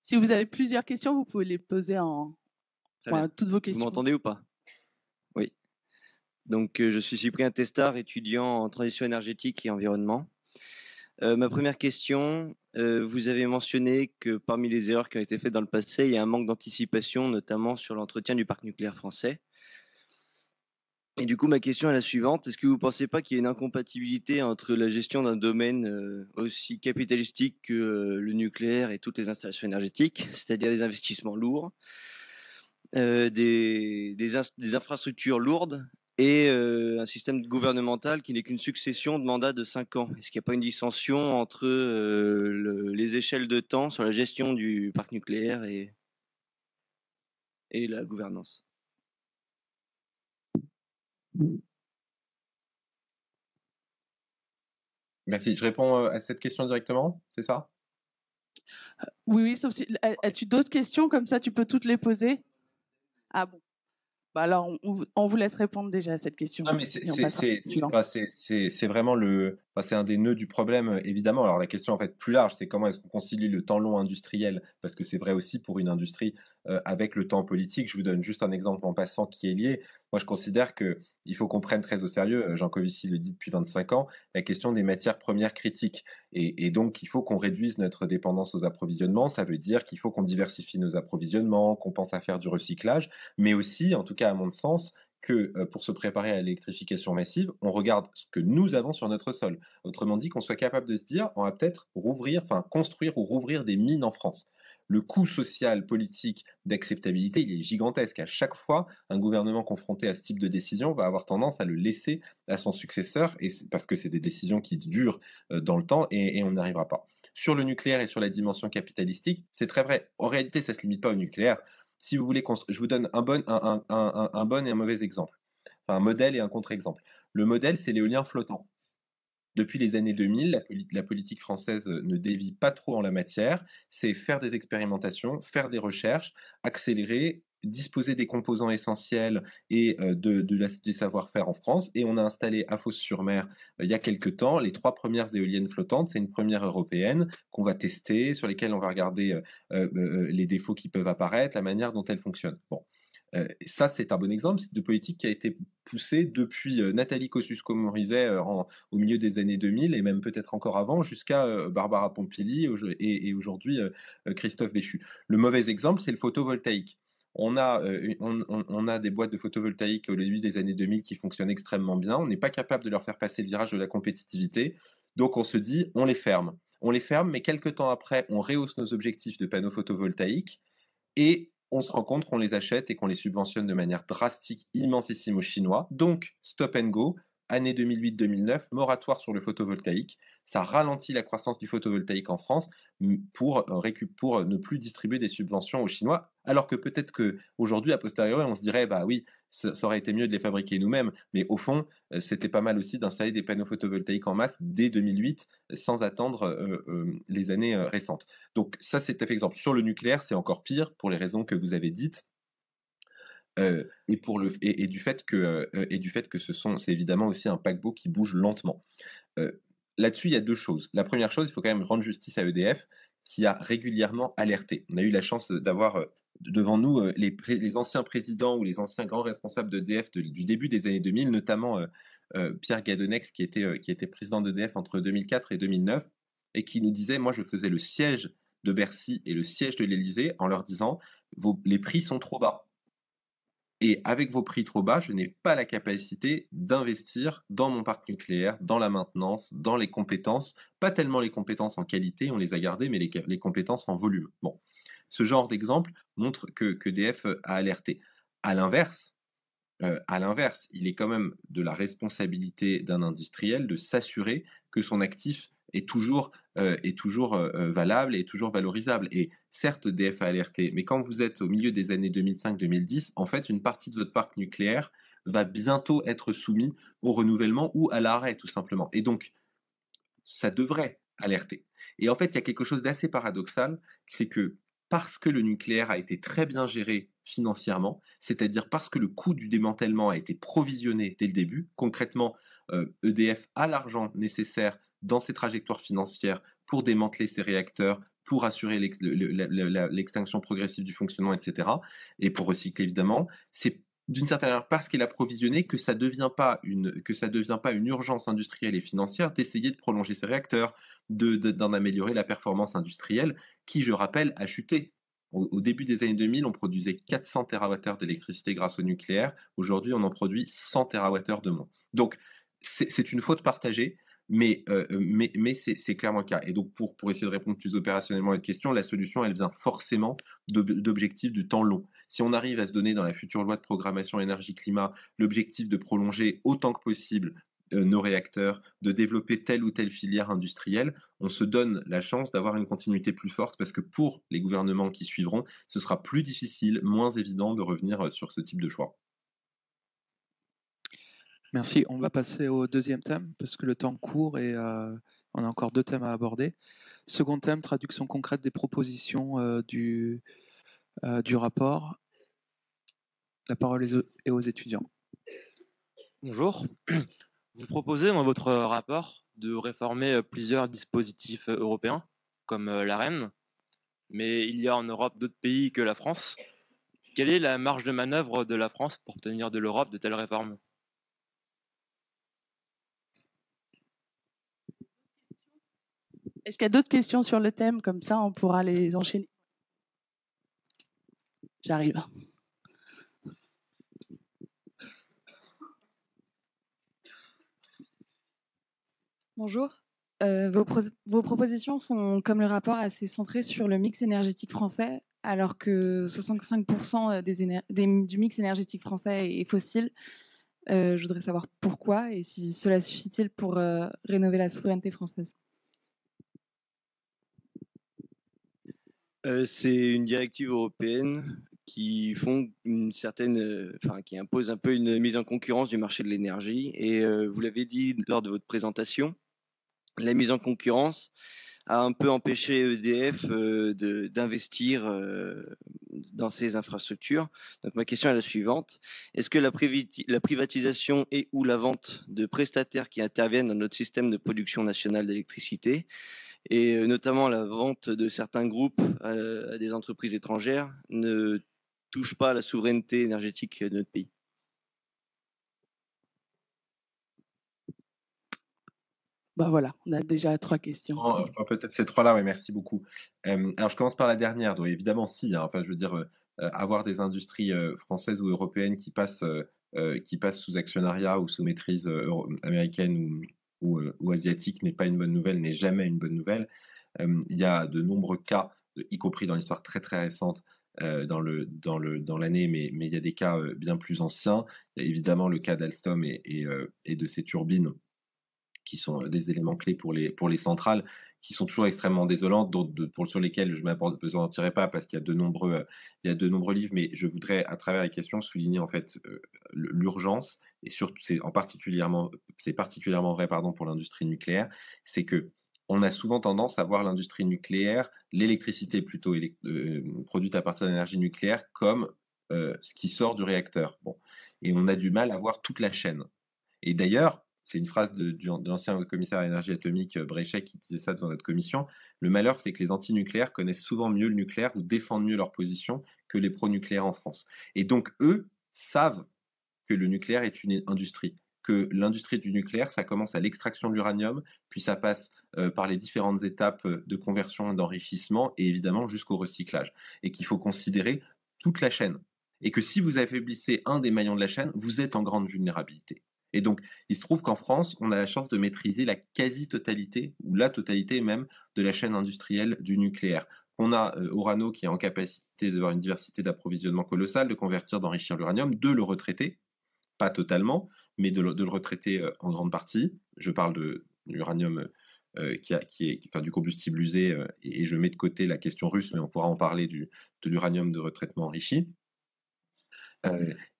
Si vous avez plusieurs questions, vous pouvez les poser en, toutes vos questions. Vous m'entendez ou pas oui. Donc, euh, je suis Cyprien Testard, étudiant en transition énergétique et environnement. Euh, ma première question, euh, vous avez mentionné que parmi les erreurs qui ont été faites dans le passé, il y a un manque d'anticipation, notamment sur l'entretien du parc nucléaire français. Et du coup, ma question est la suivante. Est-ce que vous ne pensez pas qu'il y a une incompatibilité entre la gestion d'un domaine aussi capitalistique que le nucléaire et toutes les installations énergétiques, c'est-à-dire des investissements lourds, euh, des, des, infrastructures lourdes et euh, un système gouvernemental qui n'est qu'une succession de mandats de 5 ans. Est-ce qu'il n'y a pas une dissension entre euh, les échelles de temps sur la gestion du parc nucléaire et, et la gouvernance Merci. Je réponds à cette question directement, c'est ça oui, oui, sauf si. As-tu d'autres questions comme ça Tu peux toutes les poser ah bon bah, alors, on, vous laisse répondre déjà à cette question. Non, hein, mais c'est vraiment le, un des nœuds du problème, euh, évidemment. Alors, la question en fait plus large, c'est comment est-ce qu'on concilie le temps long industriel, parce que c'est vrai aussi pour une industrie, euh, avec le temps politique. Je vous donne juste un exemple en passant qui est lié. Moi, je considère qu'il faut qu'on prenne très au sérieux, euh, Jean Covici le dit depuis 25 ans, la question des matières premières critiques. Et, donc, il faut qu'on réduise notre dépendance aux approvisionnements. Ça veut dire qu'il faut qu'on diversifie nos approvisionnements, qu'on pense à faire du recyclage, mais aussi, en tout cas à mon sens, que euh, pour se préparer à l'électrification massive, on regarde ce que nous avons sur notre sol. Autrement dit, qu'on soit capable de se dire, on va peut-être construire ou rouvrir des mines en France le coût social, politique d'acceptabilité, il est gigantesque. À chaque fois, un gouvernement confronté à ce type de décision va avoir tendance à le laisser à son successeur, parce que c'est des décisions qui durent euh, dans le temps et, on on arrivera pas. Sur le nucléaire et sur la dimension capitalistique, c'est très vrai. En réalité, ça ne se limite pas au nucléaire. Si vous voulez, je vous donne un bon, et un mauvais exemple, un modèle et un contre-exemple. Le modèle, c'est l'éolien flottant. Depuis les années 2000, la, politique française euh, ne dévie pas trop en la matière. C'est faire des expérimentations, faire des recherches, accélérer disposer des composants essentiels et euh, de, des savoir-faire en France. Et on a installé à Fos-sur-Mer, euh, il y a quelques temps, les trois premières éoliennes flottantes. C'est une première européenne qu'on va tester, sur lesquelles on va regarder les défauts qui peuvent apparaître, la manière dont elles fonctionnent. Bon. Euh, ça, c'est un bon exemple, de politique qui a été poussée depuis euh, Nathalie Kosciusko-Morizet euh, au milieu des années 2000 et même peut-être encore avant, jusqu'à Barbara Pompili et, aujourd'hui Christophe Béchu. Le mauvais exemple, c'est le photovoltaïque. On a, on, a, des boîtes de photovoltaïque au début des années 2000 qui fonctionnent extrêmement bien. On n'est pas capable de leur faire passer le virage de la compétitivité. Donc on se dit, on les ferme. On les ferme, mais quelques temps après, on rehausse nos objectifs de panneaux photovoltaïques et on se rend compte qu'on les achète et qu'on les subventionne de manière drastique, immensissime aux Chinois. Donc, stop and go, année 2008-2009, moratoire sur le photovoltaïque. Ça ralentit la croissance du photovoltaïque en France pour, euh, euh, ne plus distribuer des subventions aux Chinois. Alors que peut-être qu'aujourd'hui, a posteriori, on se dirait, bah oui, ça, aurait été mieux de les fabriquer nous-mêmes. Mais au fond, euh, c'était pas mal aussi d'installer des panneaux photovoltaïques en masse dès 2008 sans attendre les années récentes. Donc ça, c'est un exemple. Sur le nucléaire, c'est encore pire pour les raisons que vous avez dites euh, et, pour le, et, du fait que, euh, et du fait que ce sont, c'est évidemment aussi un paquebot qui bouge lentement. Euh, là-dessus, il y a deux choses. La première chose, il faut quand même rendre justice à EDF, qui a régulièrement alerté. On a eu la chance d'avoir devant nous les, les, anciens présidents ou les anciens grands responsables d'EDF du début des années 2000, notamment Pierre Gadonex, qui était, qui était président d'EDF entre 2004 et 2009, et qui nous disait, moi je faisais le siège de Bercy et le siège de l'Elysée en leur disant, les prix sont trop bas et avec vos prix trop bas, je n'ai pas la capacité d'investir dans mon parc nucléaire, dans la maintenance, dans les compétences, pas tellement les compétences en qualité, on les a gardées, mais les, compétences en volume. Bon, ce genre d'exemple montre que, DF euh, a alerté. À l'inverse, euh, à l'inverse, il est quand même de la responsabilité d'un industriel de s'assurer que son actif est toujours, euh, est toujours euh, euh, valable et toujours valorisable. Et certes, EDF a alerté, mais quand vous êtes au milieu des années 2005-2010, en fait, une partie de votre parc nucléaire va bientôt être soumise au renouvellement ou à l'arrêt, tout simplement. Et donc, ça devrait alerter. Et en fait, il y a quelque chose d'assez paradoxal, c'est que parce que le nucléaire a été très bien géré financièrement, c'est-à-dire parce que le coût du démantèlement a été provisionné dès le début, concrètement, EDF e a l'argent nécessaire dans ses trajectoires financières pour démanteler ses réacteurs, pour assurer l'extinction progressive du fonctionnement, etc., et pour recycler évidemment, c'est d'une certaine manière parce qu'il a provisionné que ça devient pas une que ça devient pas une urgence industrielle et financière d'essayer de prolonger ses réacteurs, d'en de, d'en améliorer la performance industrielle, qui je rappelle a chuté. Au, début des années 2000, on produisait 400 TWh d'électricité grâce au nucléaire. Aujourd'hui, on en produit 100 TWh de moins. Donc, c'est une faute partagée euh, euh, mais, mais, c'est clairement le cas. Et donc, pour, essayer de répondre plus opérationnellement à cette question, la solution, elle vient forcément d'objectifs du temps long. Si on arrive à se donner dans la future loi de programmation énergie-climat l'objectif de prolonger autant que possible euh, nos réacteurs, de développer telle ou telle filière industrielle, on se donne la chance d'avoir une continuité plus forte parce que pour les gouvernements qui suivront, ce sera plus difficile, moins évident de revenir sur ce type de choix. Merci. On va passer au deuxième thème parce que le temps court et euh, on a encore deux thèmes à aborder. Second thème, traduction concrète des propositions euh, du, euh, du rapport. La parole est aux étudiants. Bonjour. Vous proposez dans votre rapport de réformer plusieurs dispositifs européens, comme l'AREN, mais il y a en Europe d'autres pays que la France. Quelle est la marge de manœuvre de la France pour obtenir de l'Europe de telles réformes Est-ce qu'il y a d'autres questions sur le thème Comme ça, on pourra les enchaîner. J'arrive. Bonjour. Euh, vos, propositions sont, comme le rapport, assez centrées sur le mix énergétique français, alors que 65% euh, du mix énergétique français est fossile. Euh, je voudrais savoir pourquoi et si cela suffit-il pour rénover la souveraineté française. Euh, c'est une directive européenne euh, qui impose un peu une mise en concurrence du marché de l'énergie. Et euh, vous l'avez dit lors de votre présentation, la mise en concurrence a un peu empêché EDF d'investir dans ces infrastructures. Donc ma question est la suivante. Est-ce que la, la, privatisation et ou la vente de prestataires qui interviennent dans notre système de production nationale d'électricité et euh, notamment la vente de certains groupes euh, à, des entreprises étrangères ne touche pas à la souveraineté énergétique euh, de notre pays. Bah voilà, on a déjà trois questions. Oh, oh, peut-être ces trois-là, mais merci beaucoup. alors je commence par la dernière. Donc évidemment, si. Hein. enfin, je veux dire, avoir des industries françaises ou européennes qui passent, qui passent sous actionnariat ou sous maîtrise américaine ou, ou, asiatique n'est pas une bonne nouvelle, n'est jamais une bonne nouvelle. il y a de nombreux cas, y compris dans l'histoire très très récente, dans le dans le dans l'année, mais il y a des cas bien plus anciens. évidemment le cas d'Alstom et, et de ses turbines qui sont euh, des éléments clés pour les, pour les centrales, qui sont toujours extrêmement désolantes, dont, pour, sur lesquelles je m'appesantirai pas parce qu'il y a de nombreux, euh, il y a de nombreux livres, mais je voudrais à travers les questions souligner en fait euh, l'urgence et surtout c'est en particulièrement, c'est particulièrement vrai pardon pour l'industrie nucléaire, c'est que on a souvent tendance à voir l'industrie nucléaire, l'électricité plutôt produite à partir d'énergie nucléaire comme ce qui sort du réacteur. Bon. Et on a du mal à voir toute la chaîne. Et d'ailleurs, c'est une phrase de, l'ancien commissaire à l'énergie atomique euh, Brechet qui disait ça devant notre commission. Le malheur, c'est que les antinucléaires connaissent souvent mieux le nucléaire ou défendent mieux leur position que les pro-nucléaires en France. Et donc, eux savent que le nucléaire est une industrie, que l'industrie du nucléaire, ça commence à l'extraction de l'uranium, puis ça passe euh, par les différentes étapes euh, de conversion et d'enrichissement, et évidemment jusqu'au recyclage. Et qu'il faut considérer toute la chaîne. Et que si vous affaiblissez un des maillons de la chaîne, vous êtes en grande vulnérabilité. Et donc, il se trouve qu'en France, on a la chance de maîtriser la quasi-totalité, ou la totalité même, de la chaîne industrielle du nucléaire. On a euh, Orano qui est en capacité d'avoir une diversité d'approvisionnement colossale, de convertir, d'enrichir l'uranium, de le retraiter, pas totalement, mais de le, retraiter euh, en grande partie. Je parle de l'uranium euh, qui, est enfin, du combustible usé, et, je mets de côté la question russe, mais on pourra en parler du, de l'uranium de retraitement enrichi.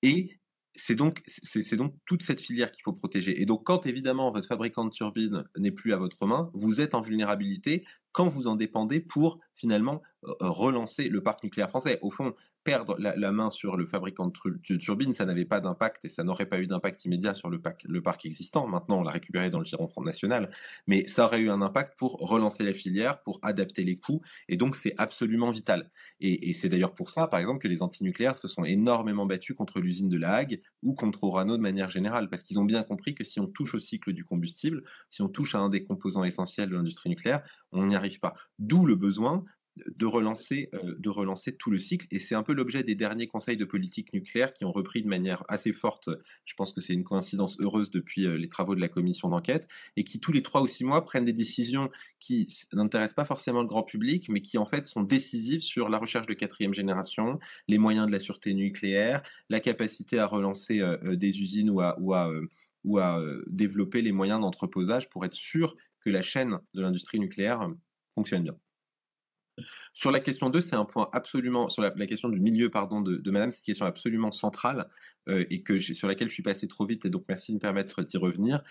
et c'est donc, c'est donc toute cette filière qu'il faut protéger. Et donc, quand évidemment votre fabricant de turbine n'est plus à votre main, vous êtes en vulnérabilité quand vous en dépendez pour finalement euh, euh, relancer le parc nucléaire français. Au fond, perdre la, main sur le fabricant de, turbines, ça n'avait pas d'impact et ça n'aurait pas eu d'impact immédiat sur le, le parc existant. Maintenant, on l'a récupéré dans le giron national, mais ça aurait eu un impact pour relancer la filière, pour adapter les coûts, et donc c'est absolument vital. Et, et c'est d'ailleurs pour ça, par exemple, que les antinucléaires se sont énormément battus contre l'usine de La Hague ou contre Orano de manière générale, parce qu'ils ont bien compris que si on touche au cycle du combustible, si on touche à un des composants essentiels de l'industrie nucléaire, on n'y arrive pas. D'où le besoin de relancer, euh, de relancer tout le cycle. Et c'est un peu l'objet des derniers conseils de politique nucléaire qui ont repris de manière assez forte, je pense que c'est une coïncidence heureuse depuis euh, les travaux de la commission d'enquête, et qui tous les trois ou six mois prennent des décisions qui n'intéressent pas forcément le grand public, mais qui en fait sont décisives sur la recherche de quatrième génération, les moyens de la sûreté nucléaire, la capacité à relancer euh, des usines ou à, ou à, ou à développer les moyens d'entreposage pour être sûr que la chaîne de l'industrie nucléaire fonctionne bien. Sur la question 2, c'est un point absolument, sur la, question du milieu, pardon, de, madame, c'est une question absolument centrale euh, et que sur laquelle je suis passé trop vite et donc merci de me permettre d'y revenir.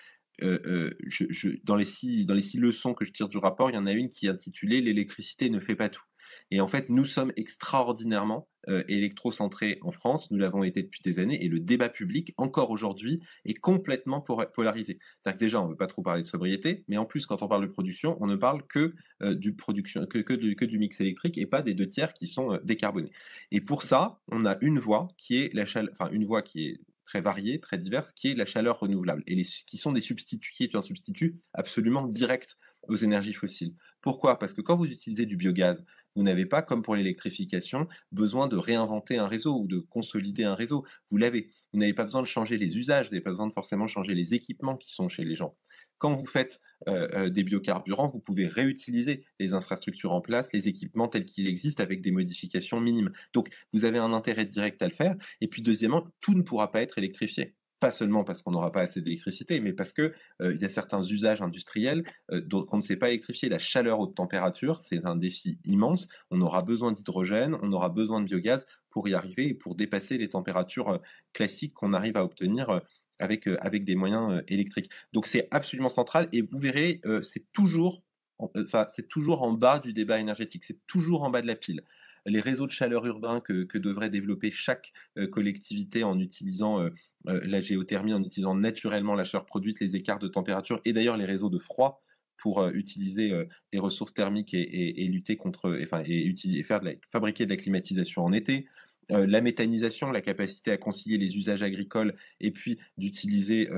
Euh, euh, dans, les six, dans les six leçons que je tire du rapport, il y en a une qui est intitulée L'électricité ne fait pas tout. Et en fait, nous sommes extraordinairement euh, électrocentrés en France, nous l'avons été depuis des années, et le débat public, encore aujourd'hui, est complètement polarisé. cest que déjà, on ne veut pas trop parler de sobriété, mais en plus, quand on parle de production, on ne parle que, euh, du, que, du, mix électrique et pas des deux tiers qui sont euh, décarbonés. Et pour ça, on a une voie qui est la enfin une voie qui est très variée, très diverse, qui est la chaleur renouvelable, et les, qui sont des substituts, qui est un substitut absolument direct aux énergies fossiles. Pourquoi Parce que quand vous utilisez du biogaz, vous n'avez pas, comme pour l'électrification, besoin de réinventer un réseau ou de consolider un réseau. Vous l'avez. Vous n'avez pas besoin de changer les usages, vous n'avez pas besoin de forcément changer les équipements qui sont chez les gens. Quand vous faites euh, euh, des biocarburants, vous pouvez réutiliser les infrastructures en place, les équipements tels qu'ils existent avec des modifications minimes. Donc, vous avez un intérêt direct à le faire. Et puis, deuxièmement, tout ne pourra pas être électrifié pas seulement parce qu'on n'aura pas assez d'électricité, mais parce que euh, il y a certains usages industriels euh, dont on ne sait pas électrifier. La chaleur haute température, c'est un défi immense. On aura besoin d'hydrogène, on aura besoin de biogaz pour y arriver et pour dépasser les températures euh, classiques qu'on arrive à obtenir avec, avec des moyens électriques. Donc c'est absolument central et vous verrez, c'est toujours, enfin, c'est toujours en bas du débat énergétique, c'est toujours en bas de la pile les réseaux de chaleur urbain que, que devrait développer chaque collectivité en utilisant euh, la géothermie en utilisant naturellement la chaleur produite, les écarts de température et d'ailleurs les réseaux de froid pour euh, utiliser euh, les ressources thermiques et, lutter contre, et, faire fabriquer de la climatisation en été. la méthanisation, la capacité à concilier les usages agricoles et puis d'utiliser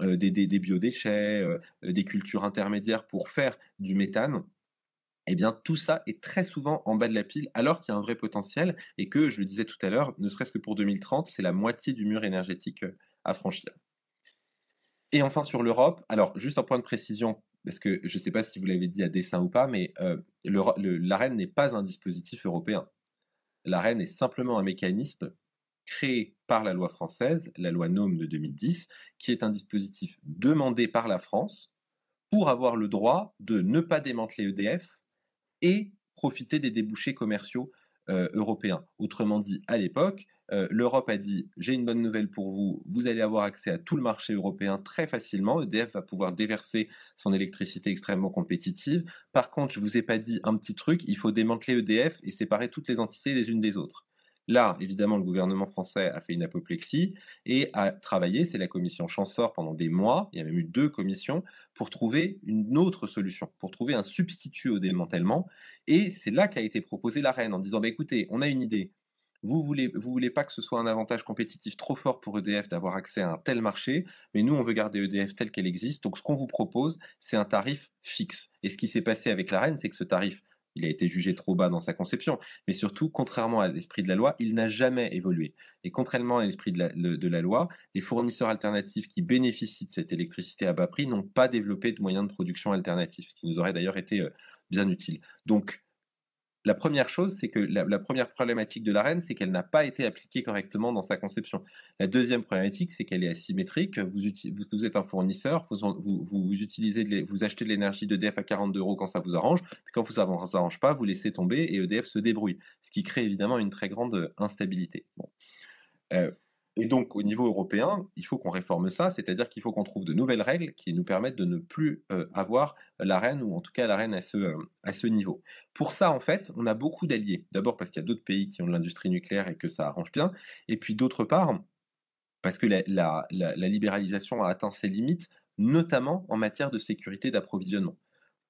des, biodéchets, des cultures intermédiaires pour faire du méthane eh bien tout ça est très souvent en bas de la pile alors qu'il y a un vrai potentiel et que, je le disais tout à l'heure, ne serait-ce que pour 2030, c'est la moitié du mur énergétique euh, à franchir. Et enfin sur l'Europe, alors juste un point de précision, parce que je ne sais pas si vous l'avez dit à dessein ou pas, mais euh, l'AREN n'est pas un dispositif européen. L'AREN est simplement un mécanisme créé par la loi française, la loi NOM de 2010, qui est un dispositif demandé par la France pour avoir le droit de ne pas démanteler EDF et profiter des débouchés commerciaux euh, européens. Autrement dit, à l'époque, euh, l'Europe a dit j'ai une bonne nouvelle pour vous, vous allez avoir accès à tout le marché européen très facilement. EDF va pouvoir déverser son électricité extrêmement compétitive. Par contre, je vous ai pas dit un petit truc, il faut démanteler EDF et séparer toutes les entités les unes des autres. Là, évidemment, le gouvernement français a fait une apoplexie et a travaillé, c'est la commission Chansor, pendant des mois, il y a même eu deux commissions, pour trouver une autre solution, pour trouver un substitut au démantèlement. Et c'est là qu'a été proposée la reine en disant, bah, écoutez, on a une idée. Vous voulez, vous voulez pas que ce soit un avantage compétitif trop fort pour EDF d'avoir accès à un tel marché, mais nous, on veut garder EDF tel qu'elle existe. Donc, ce qu'on vous propose, c'est un tarif fixe. Et ce qui s'est passé avec la reine, c'est que ce tarif il a été jugé trop bas dans sa conception, mais surtout, contrairement à l'esprit de la loi, il n'a jamais évolué. Et contrairement à l'esprit de, la, loi, les fournisseurs alternatifs qui bénéficient de cette électricité à bas prix n'ont pas développé de moyens de production alternatifs, ce qui nous aurait d'ailleurs été euh, bien utile. Donc, la première chose, c'est que la, première problématique de la c'est qu'elle n'a pas été appliquée correctement dans sa conception. La deuxième problématique, c'est qu'elle est asymétrique. Vous, êtes un fournisseur, vous, utilisez vous achetez de l'énergie d'EDF à 40 euros quand ça vous arrange, quand vous ne vous arrange pas, vous laissez tomber et EDF se débrouille, ce qui crée évidemment une très grande euh, instabilité. Bon. Euh, et donc, au niveau européen, il faut qu'on réforme ça, c'est-à-dire qu'il faut qu'on trouve de nouvelles règles qui nous permettent de ne plus euh, avoir l'arène, ou en tout cas l'arène à ce, euh, à ce niveau. Pour ça, en fait, on a beaucoup d'alliés. D'abord parce qu'il y a d'autres pays qui ont de l'industrie nucléaire et que ça arrange bien. Et puis d'autre part, parce que la libéralisation a atteint ses limites, notamment en matière de sécurité d'approvisionnement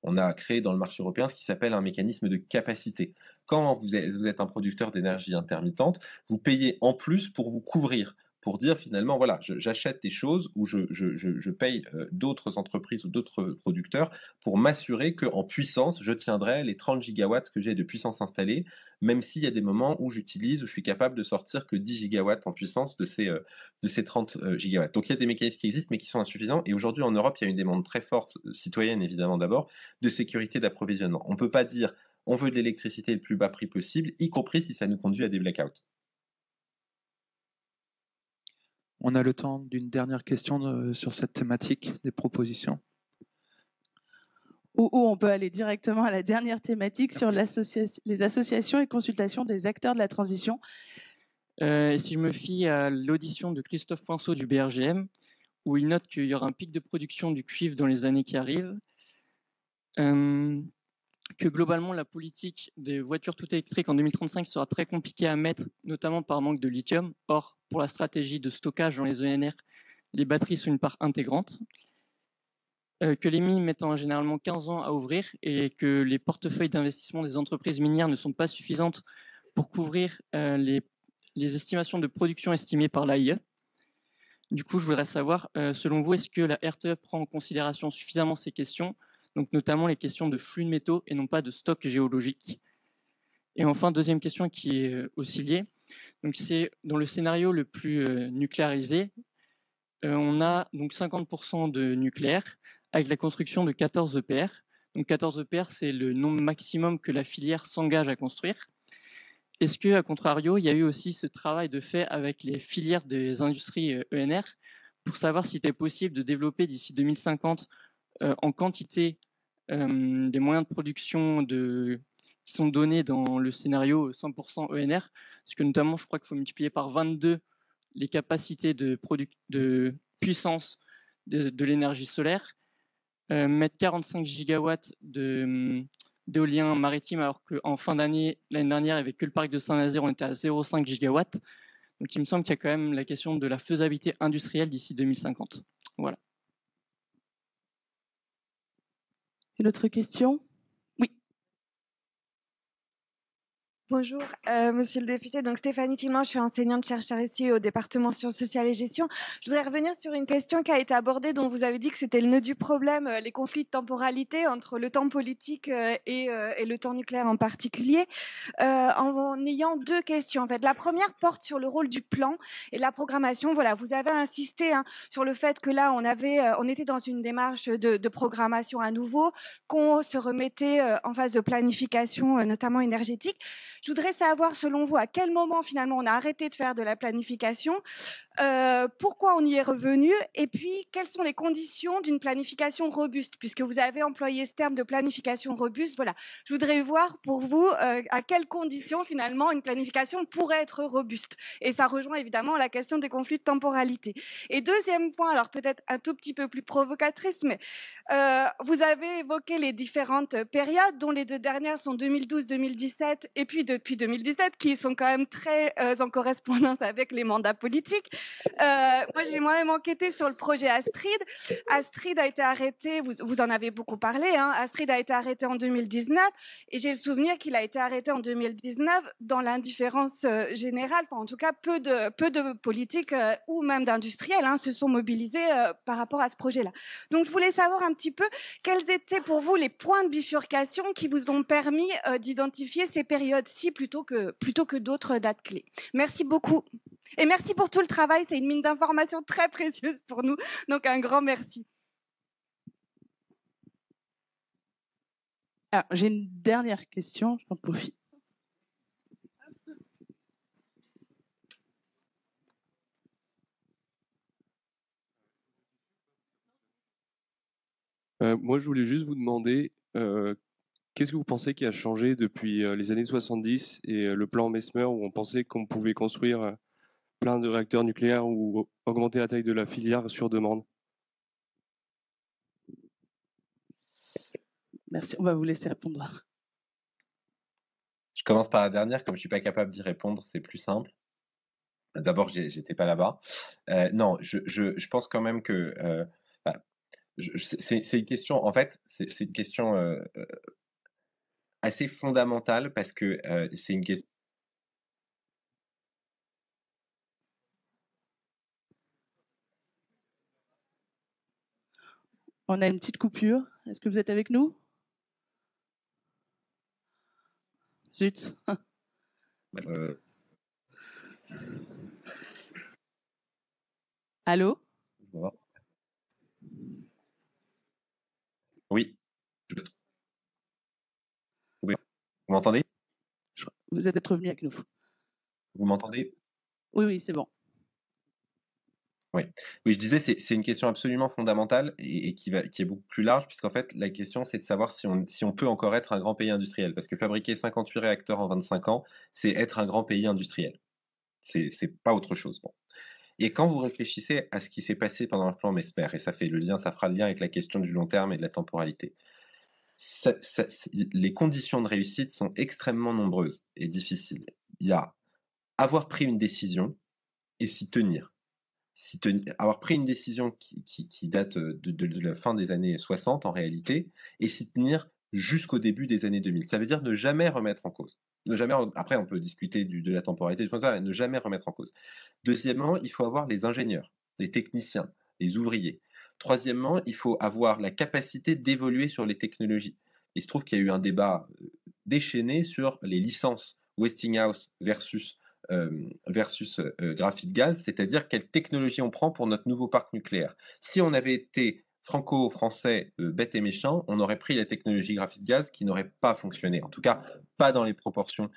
on a créé dans le marché européen ce qui s'appelle un mécanisme de capacité. Quand vous êtes un producteur d'énergie intermittente, vous payez en plus pour vous couvrir pour dire finalement, voilà, j'achète des choses ou je, je, paye euh, d'autres entreprises ou d'autres producteurs pour m'assurer qu'en puissance, je tiendrai les 30 gigawatts que j'ai de puissance installée, même s'il y a des moments où j'utilise, où je suis capable de sortir que 10 gigawatts en puissance de ces, euh, de ces 30 euh, gigawatts. Donc il y a des mécanismes qui existent, mais qui sont insuffisants. Et aujourd'hui, en Europe, il y a une demande très forte, citoyenne évidemment d'abord, de sécurité d'approvisionnement. On ne peut pas dire on veut de l'électricité le plus bas prix possible, y compris si ça nous conduit à des blackouts. On a le temps d'une dernière question euh, sur cette thématique, des propositions. Ou, on peut aller directement à la dernière thématique sur les associations et consultations des acteurs de la transition. Euh, si je me fie à l'audition de Christophe Poinceau du BRGM, où il note qu'il y aura un pic de production du cuivre dans les années qui arrivent, euh, que globalement la politique des voitures tout électriques en 2035 sera très compliquée à mettre, notamment par manque de lithium. Or, pour la stratégie de stockage dans les ENR, les batteries sont une part intégrante, euh, que les mines mettent généralement 15 ans à ouvrir et que les portefeuilles d'investissement des entreprises minières ne sont pas suffisantes pour couvrir euh, les, les estimations de production estimées par l'AIE. Du coup, je voudrais savoir, euh, selon vous, est-ce que la RTE prend en considération suffisamment ces questions, donc notamment les questions de flux de métaux et non pas de stock géologique Et enfin, deuxième question qui est aussi liée, donc c'est dans le scénario le plus euh, nucléarisé, euh, on a donc 50% de nucléaire avec la construction de 14 EPR. Donc 14 EPR, c'est le nombre maximum que la filière s'engage à construire. Est-ce que, à contrario, il y a eu aussi ce travail de fait avec les filières des industries ENR euh, e pour savoir s'il était possible de développer d'ici 2050 en quantité des moyens de production qui sont donnés dans le scénario 100% ENR parce que notamment, je crois qu'il faut multiplier par 22 les capacités de, puissance de, l'énergie solaire, euh, mettre 45 gigawatts d'éolien maritime, alors qu'en fin d'année, l'année dernière, avec que le parc de Saint-Nazaire, on était à 0,5 gigawatts. Donc il me semble qu'il y a quand même la question de la faisabilité industrielle d'ici 2050. Voilà. Une autre question Bonjour, euh, monsieur le député. Donc, Stéphanie Tillman, je suis enseignante-chercheur ici au département sciences sociales et gestion. Je voudrais revenir sur une question qui a été abordée, dont vous avez dit que c'était le nœud du problème, euh, les conflits de temporalité entre le temps politique euh, et, le temps nucléaire en particulier, en, ayant deux questions. En fait, la première porte sur le rôle du plan et la programmation. Voilà, vous avez insisté hein, sur le fait que là, on avait, on était dans une démarche de, de programmation à nouveau, qu'on se remettait en phase de planification, notamment énergétique. Je voudrais savoir, selon vous, à quel moment finalement on a arrêté de faire de la planification euh, pourquoi on y est revenu et puis quelles sont les conditions d'une planification robuste puisque vous avez employé ce terme de planification robuste voilà je voudrais voir pour vous euh, à quelles conditions finalement une planification pourrait être robuste et ça rejoint évidemment la question des conflits de temporalité et deuxième point alors peut-être un tout petit peu plus provocatrice mais euh, vous avez évoqué les différentes périodes dont les deux dernières sont 2012 2017 et puis depuis 2017 qui sont quand même très en correspondance avec les mandats politiques euh, moi, j'ai moi-même enquêté sur le projet Astrid. Astrid a été arrêté, vous, en avez beaucoup parlé, hein. Astrid a été arrêté en 2019 et j'ai le souvenir qu'il a été arrêté en 2019 dans l'indifférence euh, générale, enfin, en tout cas peu de, peu de politiques euh, ou même d'industriels hein, se sont mobilisés par rapport à ce projet-là. Donc je voulais savoir un petit peu quels étaient pour vous les points de bifurcation qui vous ont permis d'identifier ces périodes-ci plutôt que, plutôt que d'autres dates clés. Merci beaucoup. Et merci pour tout le travail. C'est une mine d'informations très précieuse pour nous. Donc, un grand merci. Ah, j'ai une dernière question, j'en profite. Euh, moi, je voulais juste vous demander euh, qu'est-ce que vous pensez qui a changé depuis euh, les années 70 et le plan Mesmer où on pensait qu'on pouvait construire plein de réacteurs nucléaires ou augmenter la taille de la filière sur demande. Merci, on va vous laisser répondre. Je commence par la dernière, comme je ne suis pas capable d'y répondre, c'est plus simple. D'abord, j'étais pas là-bas. Euh, non, je, pense quand même que euh, c'est une question. En fait, c'est une question euh, assez fondamentale parce que c'est une question On a une petite coupure. Est-ce que vous êtes avec nous Zut. Ben, euh. Allô Oui. oui. Vous m'entendez Vous êtes revenu avec nous. Vous m'entendez Oui, oui, c'est bon. Oui. oui, je disais, c'est une question absolument fondamentale et, qui, va, qui est beaucoup plus large, puisqu'en fait, la question, c'est de savoir si on, peut encore être un grand pays industriel. Parce que fabriquer 58 réacteurs en 25 ans, c'est être un grand pays industriel. C'est pas autre chose. Et quand vous réfléchissez à ce qui s'est passé pendant le plan MESPER, et ça fait le lien, ça fera le lien avec la question du long terme et de la temporalité, les conditions de réussite sont extrêmement nombreuses et difficiles. Il y a avoir pris une décision et s'y tenir avoir pris une décision qui, date euh, de, la fin des années 60 en réalité, et s'y tenir jusqu'au début des années 2000. Ça veut dire ne jamais remettre en cause. Ne jamais, après, on peut discuter de la temporalité, mais ne jamais remettre en cause. Deuxièmement, il faut avoir les ingénieurs, les techniciens, les ouvriers. Troisièmement, il faut avoir la capacité d'évoluer sur les technologies. Il se trouve qu'il y a eu un débat euh, déchaîné sur les licences Westinghouse versus euh, versus euh, graphite-gaz, c'est-à-dire quelle technologie on prend pour notre nouveau parc nucléaire. Si on avait été franco-français euh, bête et méchant, on aurait pris la technologie graphite-gaz qui n'aurait pas fonctionné, en tout cas pas dans les proportions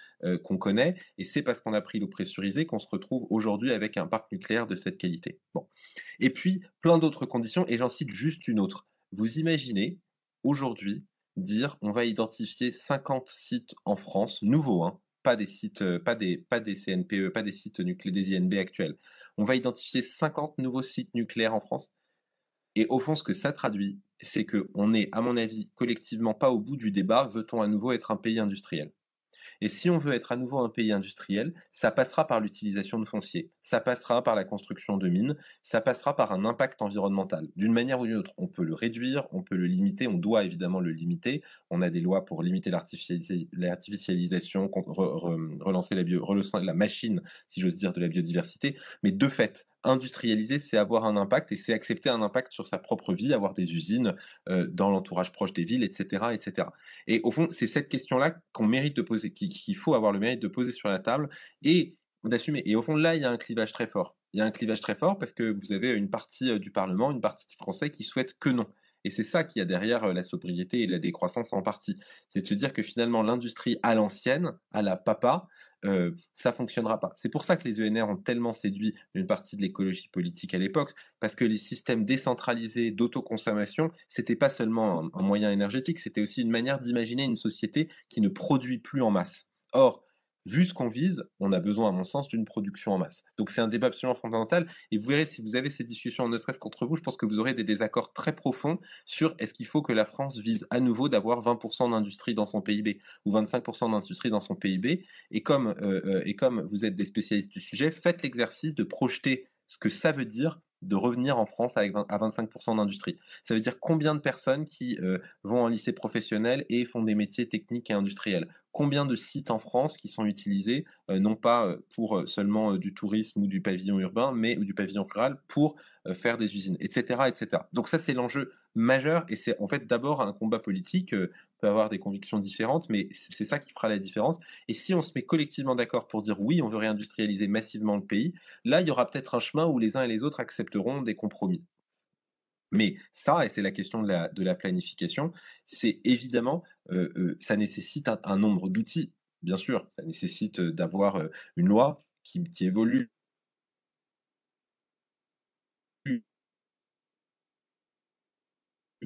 qu'on connaît, et c'est parce qu'on a pris l'eau pressurisée qu'on se retrouve aujourd'hui avec un parc nucléaire de cette qualité. Bon. Et puis, plein d'autres conditions, et j'en cite juste une autre. Vous imaginez, aujourd'hui, dire on va identifier 50 sites en France, nouveaux, hein, pas des sites, euh, pas des, pas des CNPE, pas des sites nucléaires, des INB actuels. On va identifier 50 nouveaux sites nucléaires en France. Et au fond, ce que ça traduit, c'est qu'on est, à mon avis, collectivement pas au bout du débat, veut-on à nouveau être un pays industriel et si on veut être à nouveau un pays industriel, ça passera par l'utilisation de foncier, ça passera par la construction de mines, ça passera par un impact environnemental. D'une manière ou d'une autre, on peut le réduire, on peut le limiter, on doit évidemment le limiter. On a des lois pour limiter l'artificialisation, relancer la, relancer la machine, si j'ose dire, de la biodiversité. Mais de fait, industrialiser, c'est avoir un impact et c'est accepter un impact sur sa propre vie, avoir des usines euh, dans l'entourage proche des villes, etc., etc. Et au fond, c'est cette question-là qu'on mérite de poser, qu'il faut avoir le mérite de poser sur la table et d'assumer. Et au fond, là, il y a un clivage très fort. Il y a un clivage très fort parce que vous avez une partie euh, du Parlement, une partie des Français qui souhaite que non. Et c'est ça qui a derrière euh, la sobriété et la décroissance en partie. C'est de se dire que finalement, l'industrie à l'ancienne, à la papa, ça euh, ça fonctionnera pas. C'est pour ça que les ENR ont tellement séduit une partie de l'écologie politique à l'époque, parce que les systèmes décentralisés d'autoconsommation, c'était pas seulement un moyen énergétique, c'était aussi une manière d'imaginer une société qui ne produit plus en masse. Or, vu ce qu'on vise, on a besoin, à mon sens, d'une production en masse. Donc c'est un débat absolument fondamental. Et vous verrez, si vous avez ces discussions, ne serait-ce qu'entre vous, je pense que vous aurez des désaccords très profonds sur est-ce qu'il faut que la France vise à nouveau d'avoir 20% d'industrie dans son PIB ou 25% d'industrie dans son PIB. Et comme, euh, euh, et comme vous êtes des spécialistes du sujet, faites l'exercice de projeter ce que ça veut dire de revenir en France avec à 25% d'industrie. Ça veut dire combien de personnes qui euh, vont en lycée professionnel et font des métiers techniques et industriels Combien de sites en France qui sont utilisés, euh, non pas euh, pour seulement du tourisme ou du pavillon urbain, mais ou du pavillon rural, pour faire des usines, etc. etc. Donc ça, c'est l'enjeu majeur. Et c'est en fait d'abord un combat politique. Euh, peut avoir des convictions différentes, mais c'est ça qui fera la différence. Et si on se met collectivement d'accord pour dire oui, on veut réindustrialiser massivement le pays, là, il y aura peut-être un chemin où les uns et les autres accepteront des compromis. Mais ça, et c'est la question de la, de la planification, c'est évidemment, euh, euh, ça nécessite un, nombre d'outils, bien sûr. Ça nécessite d'avoir une loi qui évolue,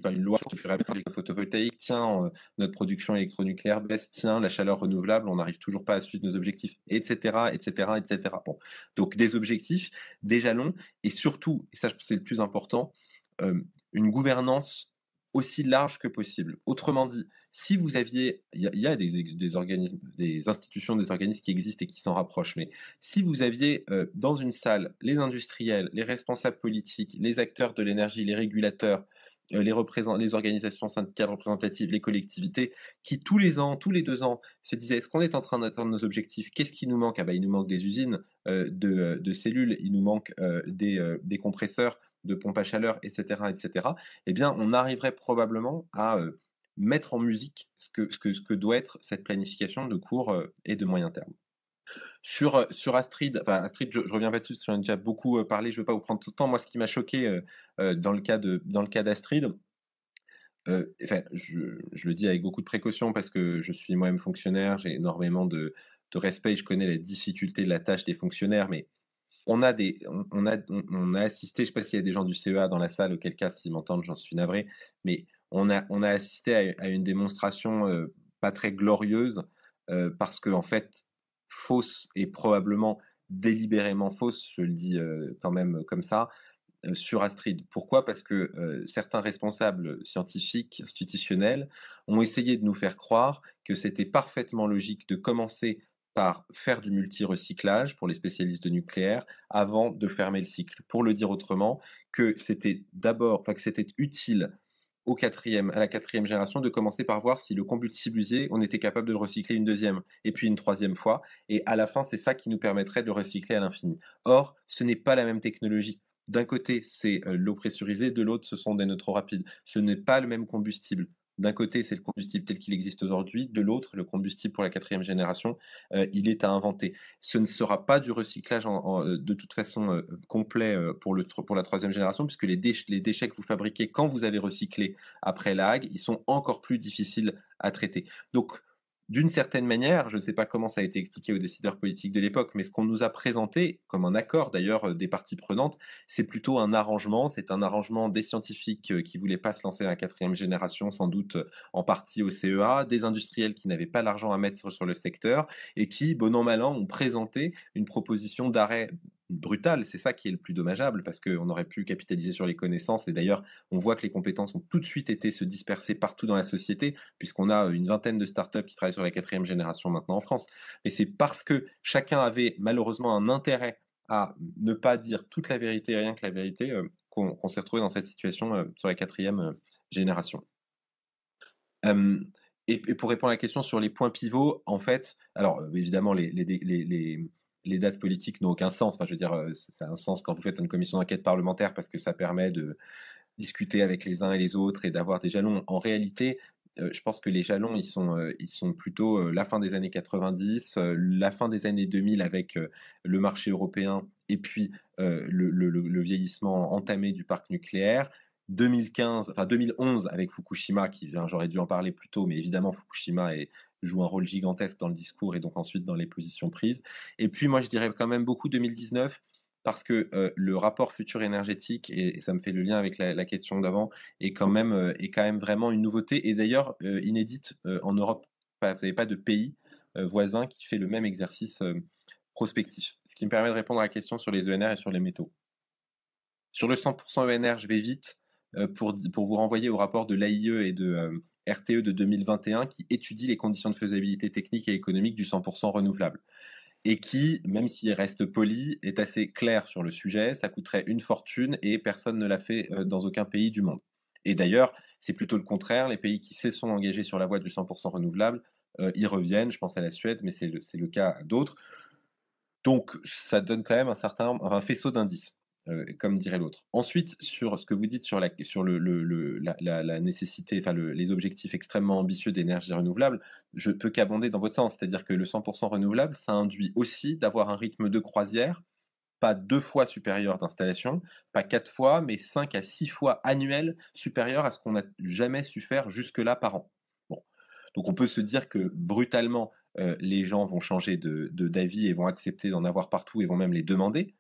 une loi qui ferait avec le photovoltaïque, tiens, notre production électronucléaire baisse, tiens, la chaleur renouvelable, on n'arrive toujours pas à suivre nos objectifs, etc., etc., etc. Bon. Donc des objectifs, des jalons, et surtout, et ça c'est le plus important, euh, une gouvernance aussi large que possible. Autrement dit, si vous aviez, il y, a des, organismes, des institutions, des organismes qui existent et qui s'en rapprochent, mais si vous aviez euh, dans une salle les industriels, les responsables politiques, les acteurs de l'énergie, les régulateurs, euh, les, les organisations syndicales représentatives, les collectivités, qui tous les ans, tous les deux ans, se disaient est-ce qu'on est en train d'atteindre nos objectifs Qu'est-ce qui nous manque ah bah, Il nous manque des usines euh, euh, de, cellules, il nous manque des, compresseurs, de pompes à chaleur, etc. etc. Eh bien, on arriverait probablement à mettre en musique ce que doit être cette planification de court et de moyen terme. Sur, euh, sur Astrid, enfin Astrid, je, reviens pas dessus, j'en ai déjà beaucoup euh, parlé, je ne veux pas vous prendre tout le temps. Moi, ce qui m'a choqué euh, dans le cas d'Astrid, je, le dis avec beaucoup de précaution parce que je suis moi-même fonctionnaire, j'ai énormément de, de respect, je connais la difficulté de la tâche des fonctionnaires, mais on a des, on a, on a assisté, je sais pas s'il y a des gens du CEA dans la salle, auquel cas s'ils m'entendent, j'en suis navré, mais on a, on a assisté à, une démonstration pas très glorieuse parce que en fait, fausse et probablement délibérément fausse, je le dis euh, quand même euh, comme ça, euh, sur Astrid. Pourquoi Parce que certains responsables scientifiques, institutionnels, ont essayé de nous faire croire que c'était parfaitement logique de commencer par faire du multi-recyclage pour les spécialistes de nucléaire avant de fermer le cycle. Pour le dire autrement, que c'était d'abord, enfin que c'était utile au quatrième, à la quatrième génération, de commencer par voir si le combustible usé, on était capable de le recycler une deuxième et puis une troisième fois. Et à la fin, c'est ça qui nous permettrait de le recycler à l'infini. Or, ce n'est pas la même technologie. D'un côté, c'est euh, l'eau pressurisée, de l'autre, ce sont des neutrons rapides. Ce n'est pas le même combustible d'un côté, c'est le combustible tel qu'il existe aujourd'hui, de l'autre, le combustible pour la quatrième génération, euh, il est à inventer. Ce ne sera pas du recyclage euh, de toute façon euh, complet pour, le, pour la troisième génération, puisque les, les déchets que vous fabriquez quand vous avez recyclé après l'AG, ils sont encore plus difficiles à traiter. Donc, d'une certaine manière, je ne sais pas comment ça a été expliqué aux décideurs politiques de l'époque, mais ce qu'on nous a présenté, comme un accord d'ailleurs euh, des parties prenantes, c'est plutôt un arrangement, c'est un arrangement des scientifiques euh, qui voulaient pas se lancer dans la quatrième génération, sans doute euh, en partie au CEA, des industriels qui n'avaient pas l'argent à mettre sur le secteur et qui, bon an mal an, ont présenté une proposition d'arrêt brutale. C'est ça qui est le plus dommageable parce qu'on aurait pu capitaliser sur les connaissances. Et d'ailleurs, on voit que les compétences ont tout de suite été se disperser partout dans la société, puisqu'on a une vingtaine de startups qui travaillent sur la quatrième génération maintenant en France. et c'est parce que chacun avait malheureusement un intérêt à ne pas dire toute la vérité, rien que la vérité, euh, qu'on s'est retrouvé dans cette situation euh, sur la quatrième euh, génération. Et, pour répondre à la question sur les points pivots, en fait, alors évidemment, les les dates politiques n'ont aucun sens. Enfin, je veux dire, euh, ça a un sens quand vous faites une commission d'enquête parlementaire parce que ça permet de discuter avec les uns et les autres et d'avoir des jalons. En réalité, euh, je pense que les jalons, ils sont, euh, ils sont plutôt la fin des années 90, la fin des années 2000 avec le marché européen et puis le, vieillissement entamé du parc nucléaire. 2015, enfin 2011 avec Fukushima qui vient, j'aurais dû en parler plus tôt, mais évidemment Fukushima est joue un rôle gigantesque dans le discours et donc ensuite dans les positions prises. Et puis moi je dirais quand même beaucoup 2019 parce que euh, le rapport futur énergétique et, ça me fait le lien avec la, question d'avant est quand même euh, quand même vraiment une nouveauté et d'ailleurs euh, inédite en Europe. vous n'avez pas de pays voisin qui fait le même exercice prospectif. Ce qui me permet de répondre à la question sur les ENR et sur les métaux. Sur le 100% ENR, je vais vite pour, pour vous renvoyer au rapport de l'AIE et de RTE de 2021 qui étudie les conditions de faisabilité technique et économique du 100% renouvelable et qui, même s'il reste poli, est assez clair sur le sujet. Ça coûterait une fortune et personne ne l'a fait euh, dans aucun pays du monde. Et d'ailleurs, c'est plutôt le contraire. Les pays qui se sont engagés sur la voie du 100% renouvelable euh, y reviennent. Je pense à la Suède, mais c'est le, cas d'autres. Donc, ça donne quand même un certain un faisceau d'indices. Euh, comme dirait l'autre. Ensuite, sur ce que vous dites sur la, sur la, nécessité, enfin les objectifs extrêmement ambitieux d'énergie renouvelable, je peux qu'abonder dans votre sens, c'est-à-dire que le 100% renouvelable, ça induit aussi d'avoir un rythme de croisière, pas deux fois supérieur d'installation, pas quatre fois, mais cinq à six fois annuel supérieur à ce qu'on n'a jamais su faire jusque-là par an. Bon. Donc on peut se dire que brutalement, euh, les gens vont changer de d'avis et vont accepter d'en avoir partout et vont même les demander.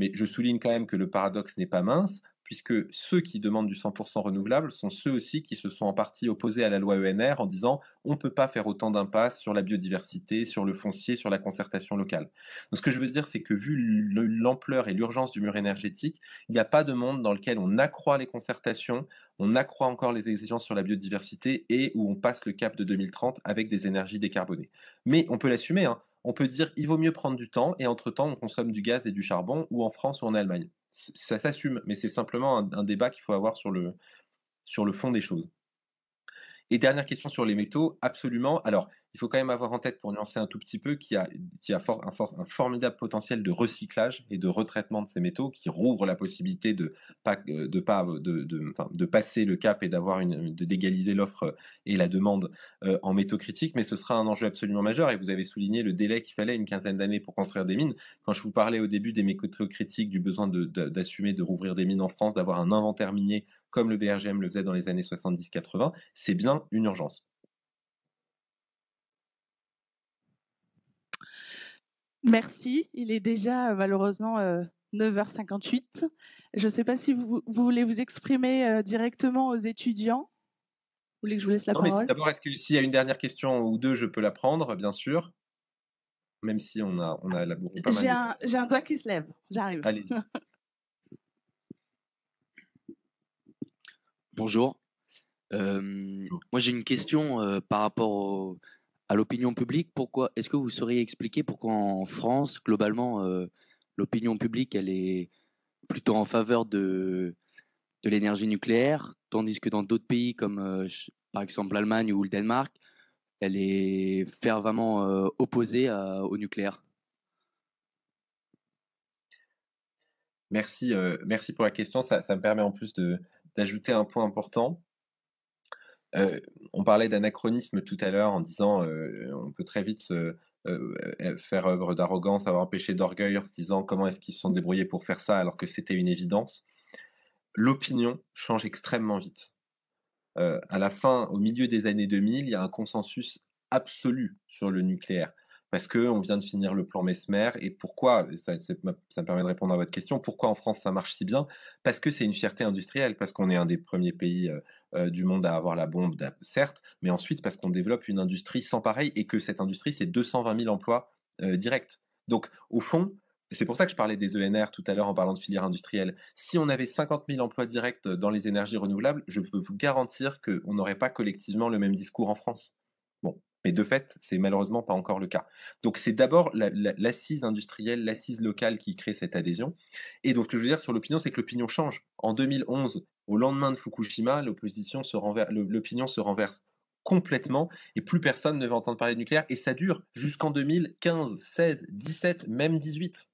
Mais je souligne quand même que le paradoxe n'est pas mince, puisque ceux qui demandent du 100% renouvelable sont ceux aussi qui se sont en partie opposés à la loi ENR en disant on ne peut pas faire autant d'impasse sur la biodiversité, sur le foncier, sur la concertation locale. Donc ce que je veux dire, c'est que vu l'ampleur et l'urgence du mur énergétique, il n'y a pas de monde dans lequel on accroît les concertations, on accroît encore les exigences sur la biodiversité et où on passe le cap de 2030 avec des énergies décarbonées. Mais on peut l'assumer, hein, on peut dire il vaut mieux prendre du temps et entre-temps on consomme du gaz et du charbon ou en France ou en Allemagne. Ça s'assume, mais c'est simplement un, débat qu'il faut avoir sur le, sur le fond des choses. Et dernière question sur les métaux, absolument. Alors, il faut quand même avoir en tête, pour nuancer un tout petit peu, qu'il y a, un, formidable potentiel de recyclage et de retraitement de ces métaux qui rouvre la possibilité de, euh, de, passer le cap et d'avoir une, d'égaliser l'offre et la demande euh, en métaux critiques, mais ce sera un enjeu absolument majeur. Et vous avez souligné le délai qu'il fallait, une quinzaine d'années pour construire des mines. Quand je vous parlais au début des métaux critiques, du besoin d'assumer de, de rouvrir des mines en France, d'avoir un inventaire minier comme le BRGM le faisait dans les années 70-80, c'est bien une urgence. Merci. Il est déjà euh, malheureusement 9h58. Euh, je ne sais pas si vous, voulez vous exprimer euh, directement aux étudiants. Vous voulez que je vous laisse la non, parole D'abord, est-ce s'il y a une dernière question ou deux, je peux la prendre, bien sûr Même si on a, on a pas mal. J'ai un, j'ai un doigt qui se lève. J'arrive. allez Bonjour. Moi, j'ai une question par rapport au à l'opinion publique. Pourquoi Est-ce que vous sauriez expliquer pourquoi en France, globalement, euh, l'opinion publique, elle est plutôt en faveur de, de l'énergie nucléaire, tandis que dans d'autres pays comme euh, par exemple l'Allemagne ou le Danemark, elle est fervemment euh, opposée au nucléaire Merci, merci pour la question. Ça, ça me permet en plus d'ajouter un point important. Euh, on parlait d'anachronisme tout à l'heure en disant euh, on peut très vite euh, faire œuvre d'arrogance, avoir un péché d'orgueil en se disant comment est-ce qu'ils se sont débrouillés pour faire ça alors que c'était une évidence. L'opinion change extrêmement vite. à la fin, au milieu des années 2000, il y a un consensus absolu sur le nucléaire parce que vient de finir le plan Mesmer et pourquoi ça, me permet de répondre à votre question pourquoi en France ça marche si bien parce que c'est une fierté industrielle parce qu'on est un des premiers pays euh, euh, du monde à avoir la bombe certes mais ensuite parce qu'on développe une industrie sans pareil et que cette industrie c'est 220 000 emplois euh, directs donc au fond c'est pour ça que je parlais des ENR tout à l'heure en parlant de filière industrielle. Si on avait 50 000 emplois directs dans les énergies renouvelables, je peux vous garantir qu'on n'aurait pas collectivement le même discours en France. Mais de fait, c'est malheureusement pas encore le cas. Donc c'est d'abord l'assise industrielle, l'assise locale qui crée cette adhésion. Et donc ce que je veux dire sur l'opinion, c'est que l'opinion change. En 2011, au lendemain de Fukushima, se l'opinion se renverse complètement et plus personne ne veut entendre parler de nucléaire. Et ça dure jusqu'en 2015, 16, 17, même 18.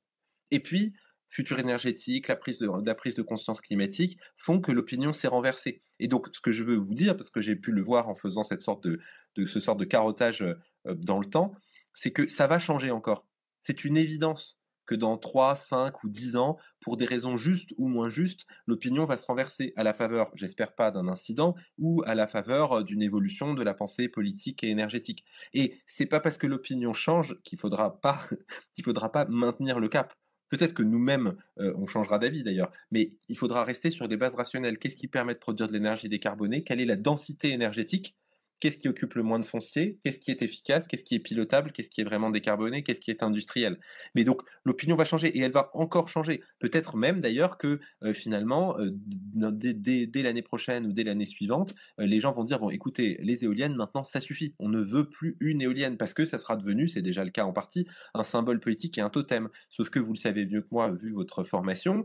Et puis, futur énergétique, prise de, la prise de conscience climatique font que l'opinion s'est renversée. Et donc, ce que je veux vous dire, parce que j'ai pu le voir en faisant cette sorte de, de ce sort de carottage dans le temps, c'est que ça va changer encore. C'est une évidence que dans 3, 5 ou 10 ans, pour des raisons justes ou moins justes, l'opinion va se renverser à la faveur, j'espère pas, d'un incident ou à la faveur d'une évolution de la pensée politique et énergétique. Et c'est pas parce que l'opinion change qu'il faudra pas, faudra pas maintenir le cap. Peut-être que nous-mêmes, on changera d'avis d'ailleurs, mais il faudra rester sur des bases rationnelles. Qu'est-ce qui permet de produire de l'énergie décarbonée Quelle est la densité énergétique qu'est-ce qui occupe le moins de foncier, qu'est-ce qui est efficace, qu'est-ce qui est pilotable, qu'est-ce qui est vraiment décarboné, qu'est-ce qui est industriel. Mais donc l'opinion va changer et elle va encore changer. Peut-être même d'ailleurs que euh, finalement, euh, dès, l'année prochaine ou dès l'année suivante, euh, les gens vont dire, bon écoutez, les éoliennes maintenant, ça suffit. On ne veut plus une éolienne parce que ça sera devenu, c'est déjà le cas en partie, un symbole politique et un totem. Sauf que vous le savez mieux que moi, vu votre formation,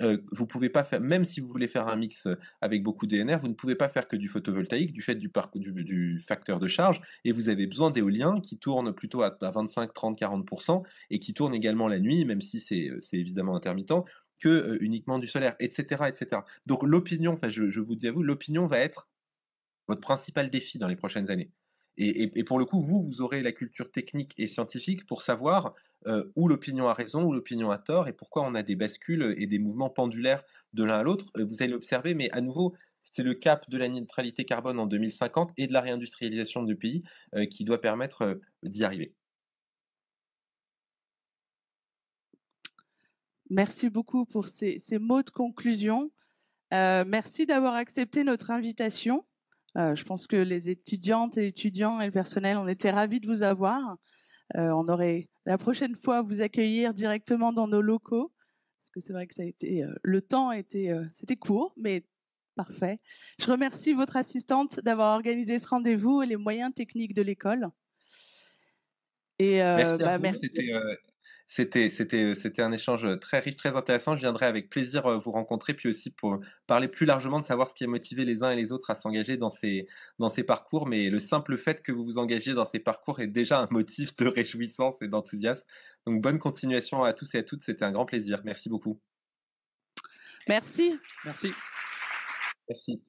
euh, vous pouvez pas faire, même si vous voulez faire un mix euh, avec beaucoup d'ENR, vous ne pouvez pas faire que du photovoltaïque du fait du, du, facteur de charge, et vous avez besoin d'éolien qui tourne plutôt à, 25, 30, 40%, et qui tourne également la nuit, même si c'est euh, évidemment intermittent, que uniquement du solaire, etc. Donc l'opinion, je, je vous dis à vous, l'opinion va être votre principal défi dans les prochaines années. Et, pour le coup, vous, vous aurez la culture technique et scientifique pour savoir euh, où l'opinion a raison, où l'opinion a tort, et pourquoi on a des bascules et des mouvements pendulaires de l'un à l'autre. Euh, vous allez l'observer, mais à nouveau, c'est le cap de la neutralité carbone en 2050 et de la réindustrialisation du pays euh, qui doit permettre d'y arriver. Merci beaucoup pour ces mots de conclusion. merci d'avoir accepté notre invitation. Euh, je pense que les étudiantes et étudiants et le personnel, on était ravis de vous avoir. Euh, on aurait la prochaine fois à vous accueillir directement dans nos locaux, parce que c'est vrai que ça a été, euh, le temps était, c'était court, mais parfait. Je remercie votre assistante d'avoir organisé ce rendez-vous et les moyens techniques de l'école. Et merci, bah, merci. C'était c'était, c'était, euh, c'était un échange euh, très riche, très intéressant. Je viendrai avec plaisir euh, vous rencontrer, puis aussi pour parler plus largement de savoir ce qui a motivé les uns et les autres à s'engager dans ces, dans ces parcours. Mais le simple fait que vous vous engagez dans ces parcours est déjà un motif de réjouissance et d'enthousiasme. Donc, bonne continuation à tous et à toutes. C'était un grand plaisir. Merci beaucoup. Merci. Merci. Merci.